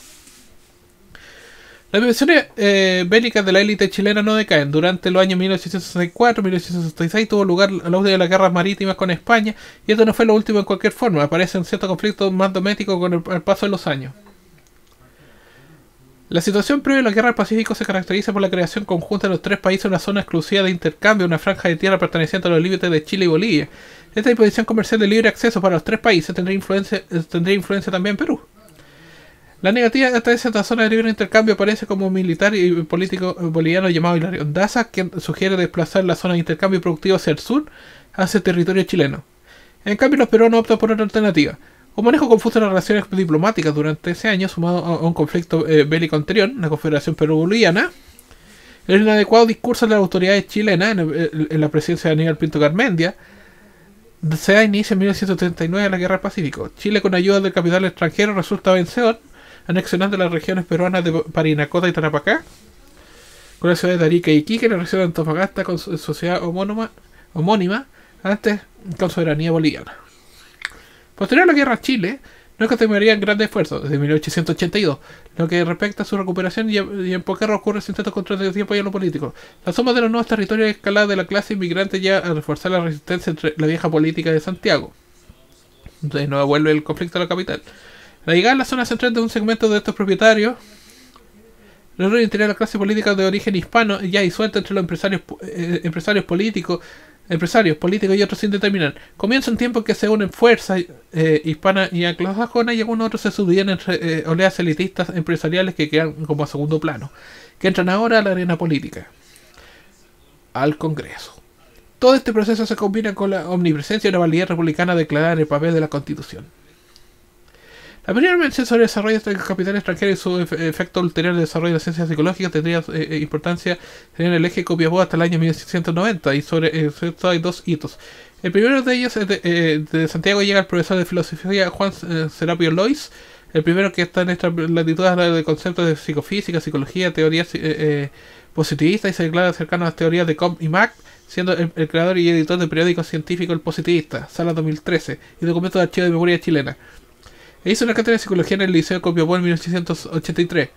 Las dimensiones eh, bélicas de la élite chilena no decaen. Durante los años 1864-1866 tuvo lugar la auge de las guerras marítimas con España y esto no fue lo último en cualquier forma. Aparecen ciertos conflictos más domésticos con el paso de los años. La situación previa a la guerra del Pacífico se caracteriza por la creación conjunta de los tres países de una zona exclusiva de intercambio, una franja de tierra perteneciente a los límites de Chile y Bolivia. Esta disposición comercial de libre acceso para los tres países tendría influencia, eh, tendría influencia también en Perú. La negativa de esta zona de libre intercambio aparece como un militar y político boliviano llamado Hilario Daza, quien sugiere desplazar la zona de intercambio productivo hacia el sur, hacia territorio chileno. En cambio, los peruanos optan por otra alternativa un manejo confuso de las relaciones diplomáticas durante ese año, sumado a un conflicto eh, bélico anterior, la Confederación Perú-Boliviana, el inadecuado discurso de las autoridades chilenas en, la presidencia de Daniel Pinto Carmendia, se da inicio en 1939 a la Guerra Pacífica. Pacífico. Chile, con ayuda del capital extranjero, resulta vencedor, anexionando las regiones peruanas de Parinacota y Tarapacá, con la ciudad de Arica y Iquique, la región de Antofagasta con sociedad homónima, homónima antes con soberanía boliviana. Posterior a la guerra Chile, no es que harían grandes esfuerzos desde 1882. Lo que respecta a su recuperación y, en qué ocurre sin tanto control de tiempo y lo político. La suma de los nuevos territorios escalada de la clase inmigrante ya a reforzar la resistencia entre la vieja política de Santiago. Entonces no vuelve el conflicto a la capital. La llegada a la zona central de un segmento de estos propietarios no interior de la clase política de origen hispano ya disuelta entre los empresarios, eh, empresarios políticos empresarios, políticos y otros sin determinar. Comienza un tiempo en que se unen fuerzas eh, hispanas y anglosajonas y algunos otros se subían entre eh, oleadas elitistas empresariales que quedan como a segundo plano, que entran ahora a la arena política, al Congreso. Todo este proceso se combina con la omnipresencia y la validez republicana declarada en el papel de la Constitución. La primera mención sobre el desarrollo del capital extranjero y su efecto ulterior el desarrollo de las ciencias psicológicas tendría eh, eh, importancia en el eje copiabó hasta el año 1690 y eh, sobre esto hay dos hitos. El primero de ellos es de, Santiago llega el profesor de filosofía Juan Serapio Lois, el primero que está en esta estas latitudes de conceptos de psicofísica, psicología, teorías positivistas y se declara cercano a las teorías de Com y Mac siendo el, el, creador y editor del periódico científico El Positivista, Sala 2013, y documento de archivo de memoria chilena. E hizo una cátedra de psicología en el Liceo de Copiapó en 1883.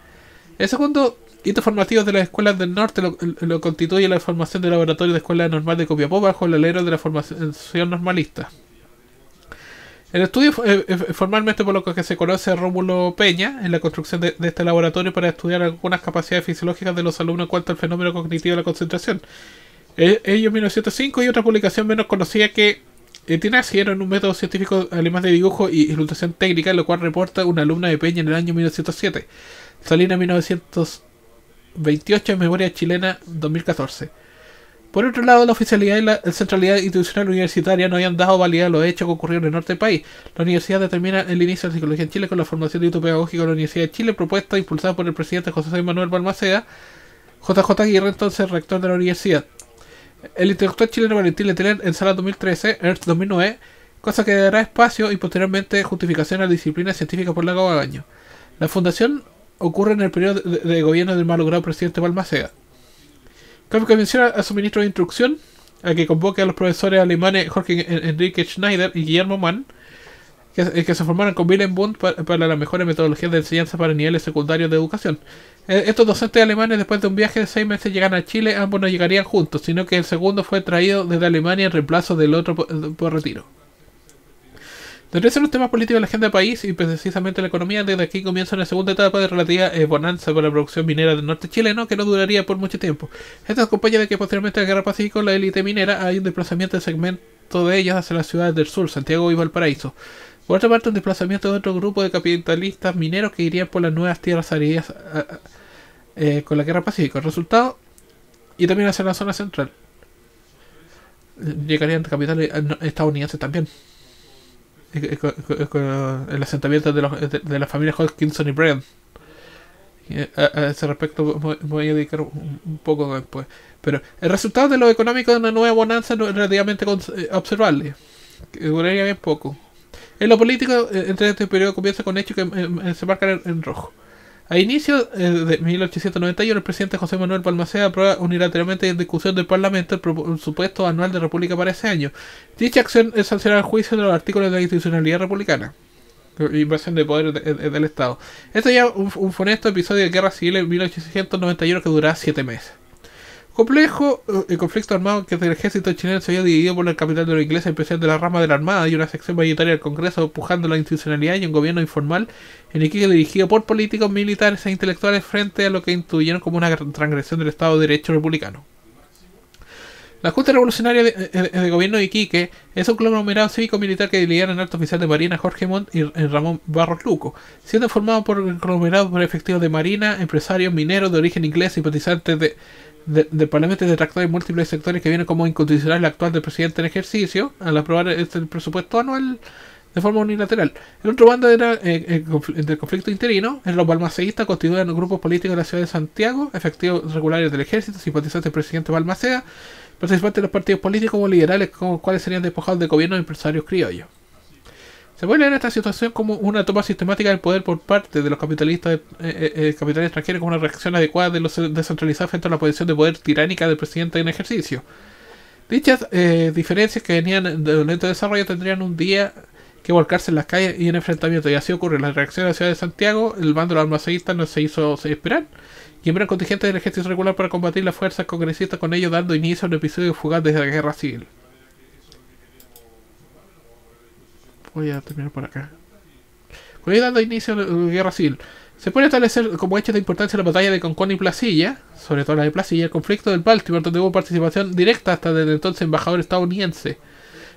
El segundo hito formativo de las escuelas del norte lo, constituye la formación del laboratorio de escuela normal de Copiapó bajo el alero de la formación normalista. El estudio eh, eh, formalmente por lo que se conoce a Rómulo Peña en la construcción de, este laboratorio para estudiar algunas capacidades fisiológicas de los alumnos en cuanto al fenómeno cognitivo de la concentración. E, ello en 1905 y otra publicación menos conocida que eh, Tinassi en un método científico además de dibujo y ilustración técnica, lo cual reporta una alumna de Peña en el año 1907. Salina 1928 en memoria chilena 2014. Por otro lado, la oficialidad y la centralidad institucional universitaria no habían dado validez a los hechos que ocurrieron en el norte del país. La universidad determina el inicio de la psicología en Chile con la formación de pedagógico de la Universidad de Chile, propuesta e impulsada por el presidente José Manuel Balmaceda, JJ Aguirre, entonces rector de la universidad. El intelectual chileno Valentín Letelier en sala 2013, Earth 2009, cosa que dará espacio y posteriormente justificación a la disciplina científica por de año. La fundación ocurre en el periodo de, gobierno del malogrado presidente Balmaceda. Cabe que menciona a su ministro de Instrucción, a que convoque a los profesores alemanes Jorge Enrique Schneider y Guillermo Mann, que, se formaron con Willem Bund para, las mejores metodologías de enseñanza para niveles secundarios de educación. Eh, estos docentes alemanes, después de un viaje de seis meses, llegan a Chile. Ambos no llegarían juntos, sino que el segundo fue traído desde Alemania en reemplazo del otro eh, por, retiro. Deberían ser los temas políticos de la gente del país y precisamente la economía. Desde aquí comienza una segunda etapa de relativa eh, bonanza para la producción minera del norte chileno que no duraría por mucho tiempo. Esto acompaña de que posteriormente a la guerra pacífica la élite minera hay un desplazamiento de segmento de ellas hacia las ciudades del sur, Santiago y Valparaíso. Por otra parte, un desplazamiento de otro grupo de capitalistas mineros que irían por las nuevas tierras aridas ah, ah, eh, con la guerra pacífica. El resultado, y también hacia la zona central. Llegarían capitales eh, estadounidenses también. el asentamiento de, los, de, de, la familia y Brand. Eh, a, ese respecto me voy a dedicar un, poco después. Pero el resultado de lo económico de una nueva bonanza no es relativamente observable. Que duraría bien poco. En lo político, eh, entre este periodo comienza con hechos que em, em, em, se marcan en, rojo. A inicio eh, de 1891, el presidente José Manuel Balmaceda aprueba unilateralmente en discusión del Parlamento el supuesto anual de República para ese año. Dicha acción es sancionar el juicio de los artículos de la institucionalidad republicana. Eh, invasión de poder del Estado. Esto ya un, un funesto episodio de guerra civil en 1891 que durará 7 meses. Complejo, eh, el conflicto armado que el ejército chileno se había dividido por el capital de la iglesia especial de la rama de la armada y una sección mayoritaria del Congreso empujando la institucionalidad y un gobierno informal en Iquique dirigido por políticos, militares e intelectuales frente a lo que intuyeron como una transgresión del Estado de Derecho Republicano. La Junta Revolucionaria de, eh, eh, Gobierno de Iquique es un conglomerado cívico-militar que lidera el alto oficial de Marina Jorge Montt y Ramón Barros Luco, siendo formado por conglomerados por efectivos de Marina, empresarios mineros de origen inglés, y simpatizantes de, de, del Parlamento y detractores de múltiples sectores que vienen como incondicional la actual del presidente en ejercicio al aprobar este presupuesto anual de forma unilateral. El otro bando era eh, eh, el conflicto interino, en los balmaceístas constituyen grupos políticos de la ciudad de Santiago, efectivos regulares del ejército, simpatizantes del presidente Balmaceda, participantes de los partidos políticos como liberales, los cuales serían despojados de gobierno de empresarios criollos. Se puede leer esta situación como una toma sistemática del poder por parte de los capitalistas eh, eh, eh, extranjeros con una reacción adecuada de los descentralizados frente a la posición de poder tiránica del presidente en ejercicio. Dichas diferencias que venían de un lento desarrollo tendrían un día que volcarse en las calles y en enfrentamiento. Y así ocurre. La reacción de la ciudad de Santiago, el bando de los almacenistas no se hizo esperar. Y contingente contingentes del ejército regular para combatir las fuerzas congresistas, con ello dando inicio a un episodio fugaz desde la guerra civil. Voy a terminar por acá. Voy dando inicio a la guerra civil. Se puede establecer como hecho de importancia la batalla de Concón y Placilla, sobre todo la de Placilla, el conflicto del Baltimore, donde hubo participación directa hasta desde entonces embajador estadounidense,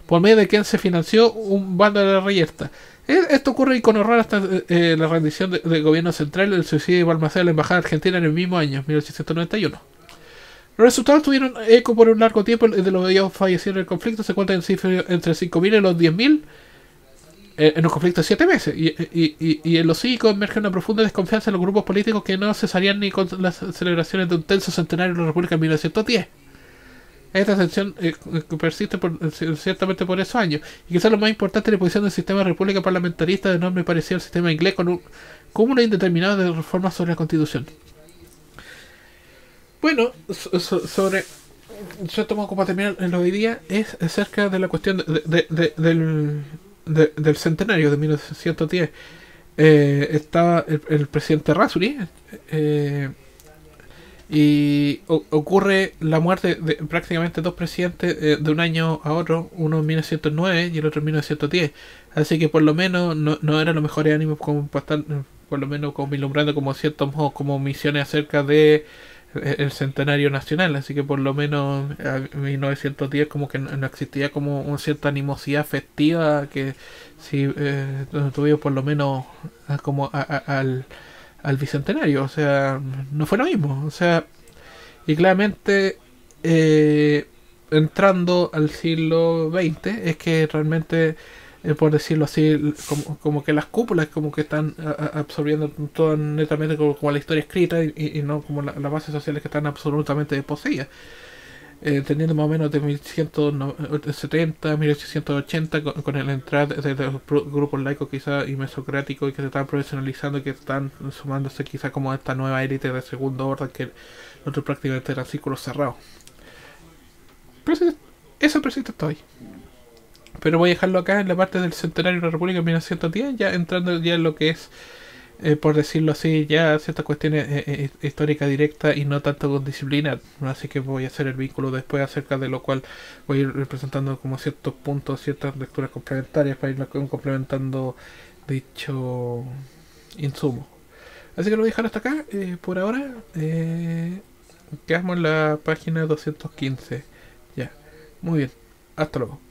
por medio de quien se financió un bando de la reyerta. E, esto ocurre y con horror hasta eh, la rendición del gobierno central del suicidio de Balmaceda de la embajada argentina en el mismo año, 1891. Los resultados tuvieron eco por un largo tiempo de los medios fallecieron en el conflicto, se cuentan en entre 5.000 y los 10.000 eh, en los conflicto de siete meses. Y, y, y, en los cívicos emerge una profunda desconfianza en los grupos políticos que no cesarían ni con las celebraciones de un tenso centenario en la República en 1910. Esta tensión eh, eh, persiste ciertamente por esos años. Y quizás lo más importante es la posición del sistema de república parlamentarista de nombre parecido al sistema inglés con un cúmulo indeterminado de reformas sobre la constitución. Bueno, sobre yo tomo como terminar de hoy día es acerca de la cuestión de, del, del centenario de 1910 eh, estaba el, presidente Rasuri eh, y ocurre la muerte de prácticamente dos presidentes eh, de un año a otro, uno en 1909 y el otro en 1910. Así que por lo menos no, no eran los mejores ánimos como para estar, por lo menos como vislumbrando como ciertos como misiones acerca de eh, el centenario nacional, así que por lo menos eh, en 1910 como que no existía como una cierta animosidad festiva que si eh, tuvimos por lo menos ah, como al, bicentenario, o sea, no fue lo mismo, o sea, y claramente eh, entrando al siglo XX es que realmente eh, por decirlo así, como, que las cúpulas como que están absorbiendo todo netamente como, la historia escrita y, no como las bases sociales que están absolutamente desposeídas. Eh, teniendo más o menos de 1170, 1880, eh, con, con el entrar de, los grupos laicos quizá y mesocráticos y que se están profesionalizando y que están sumándose quizá como a esta nueva élite de segundo orden que nosotros prácticamente eran círculos cerrados. Pero eso presente estoy. hoy. Pero voy a dejarlo acá en la parte del centenario de la República en 1910, ya entrando ya en lo que es, eh, por decirlo así, ya ciertas cuestiones eh, eh, históricas directas y no tanto con disciplina. Así que voy a hacer el vínculo después acerca de lo cual voy a ir representando como ciertos puntos, ciertas lecturas complementarias para ir complementando dicho insumo. Así que lo voy a dejar hasta acá por ahora. quedamos en la página 215. Ya. Muy bien. Hasta luego.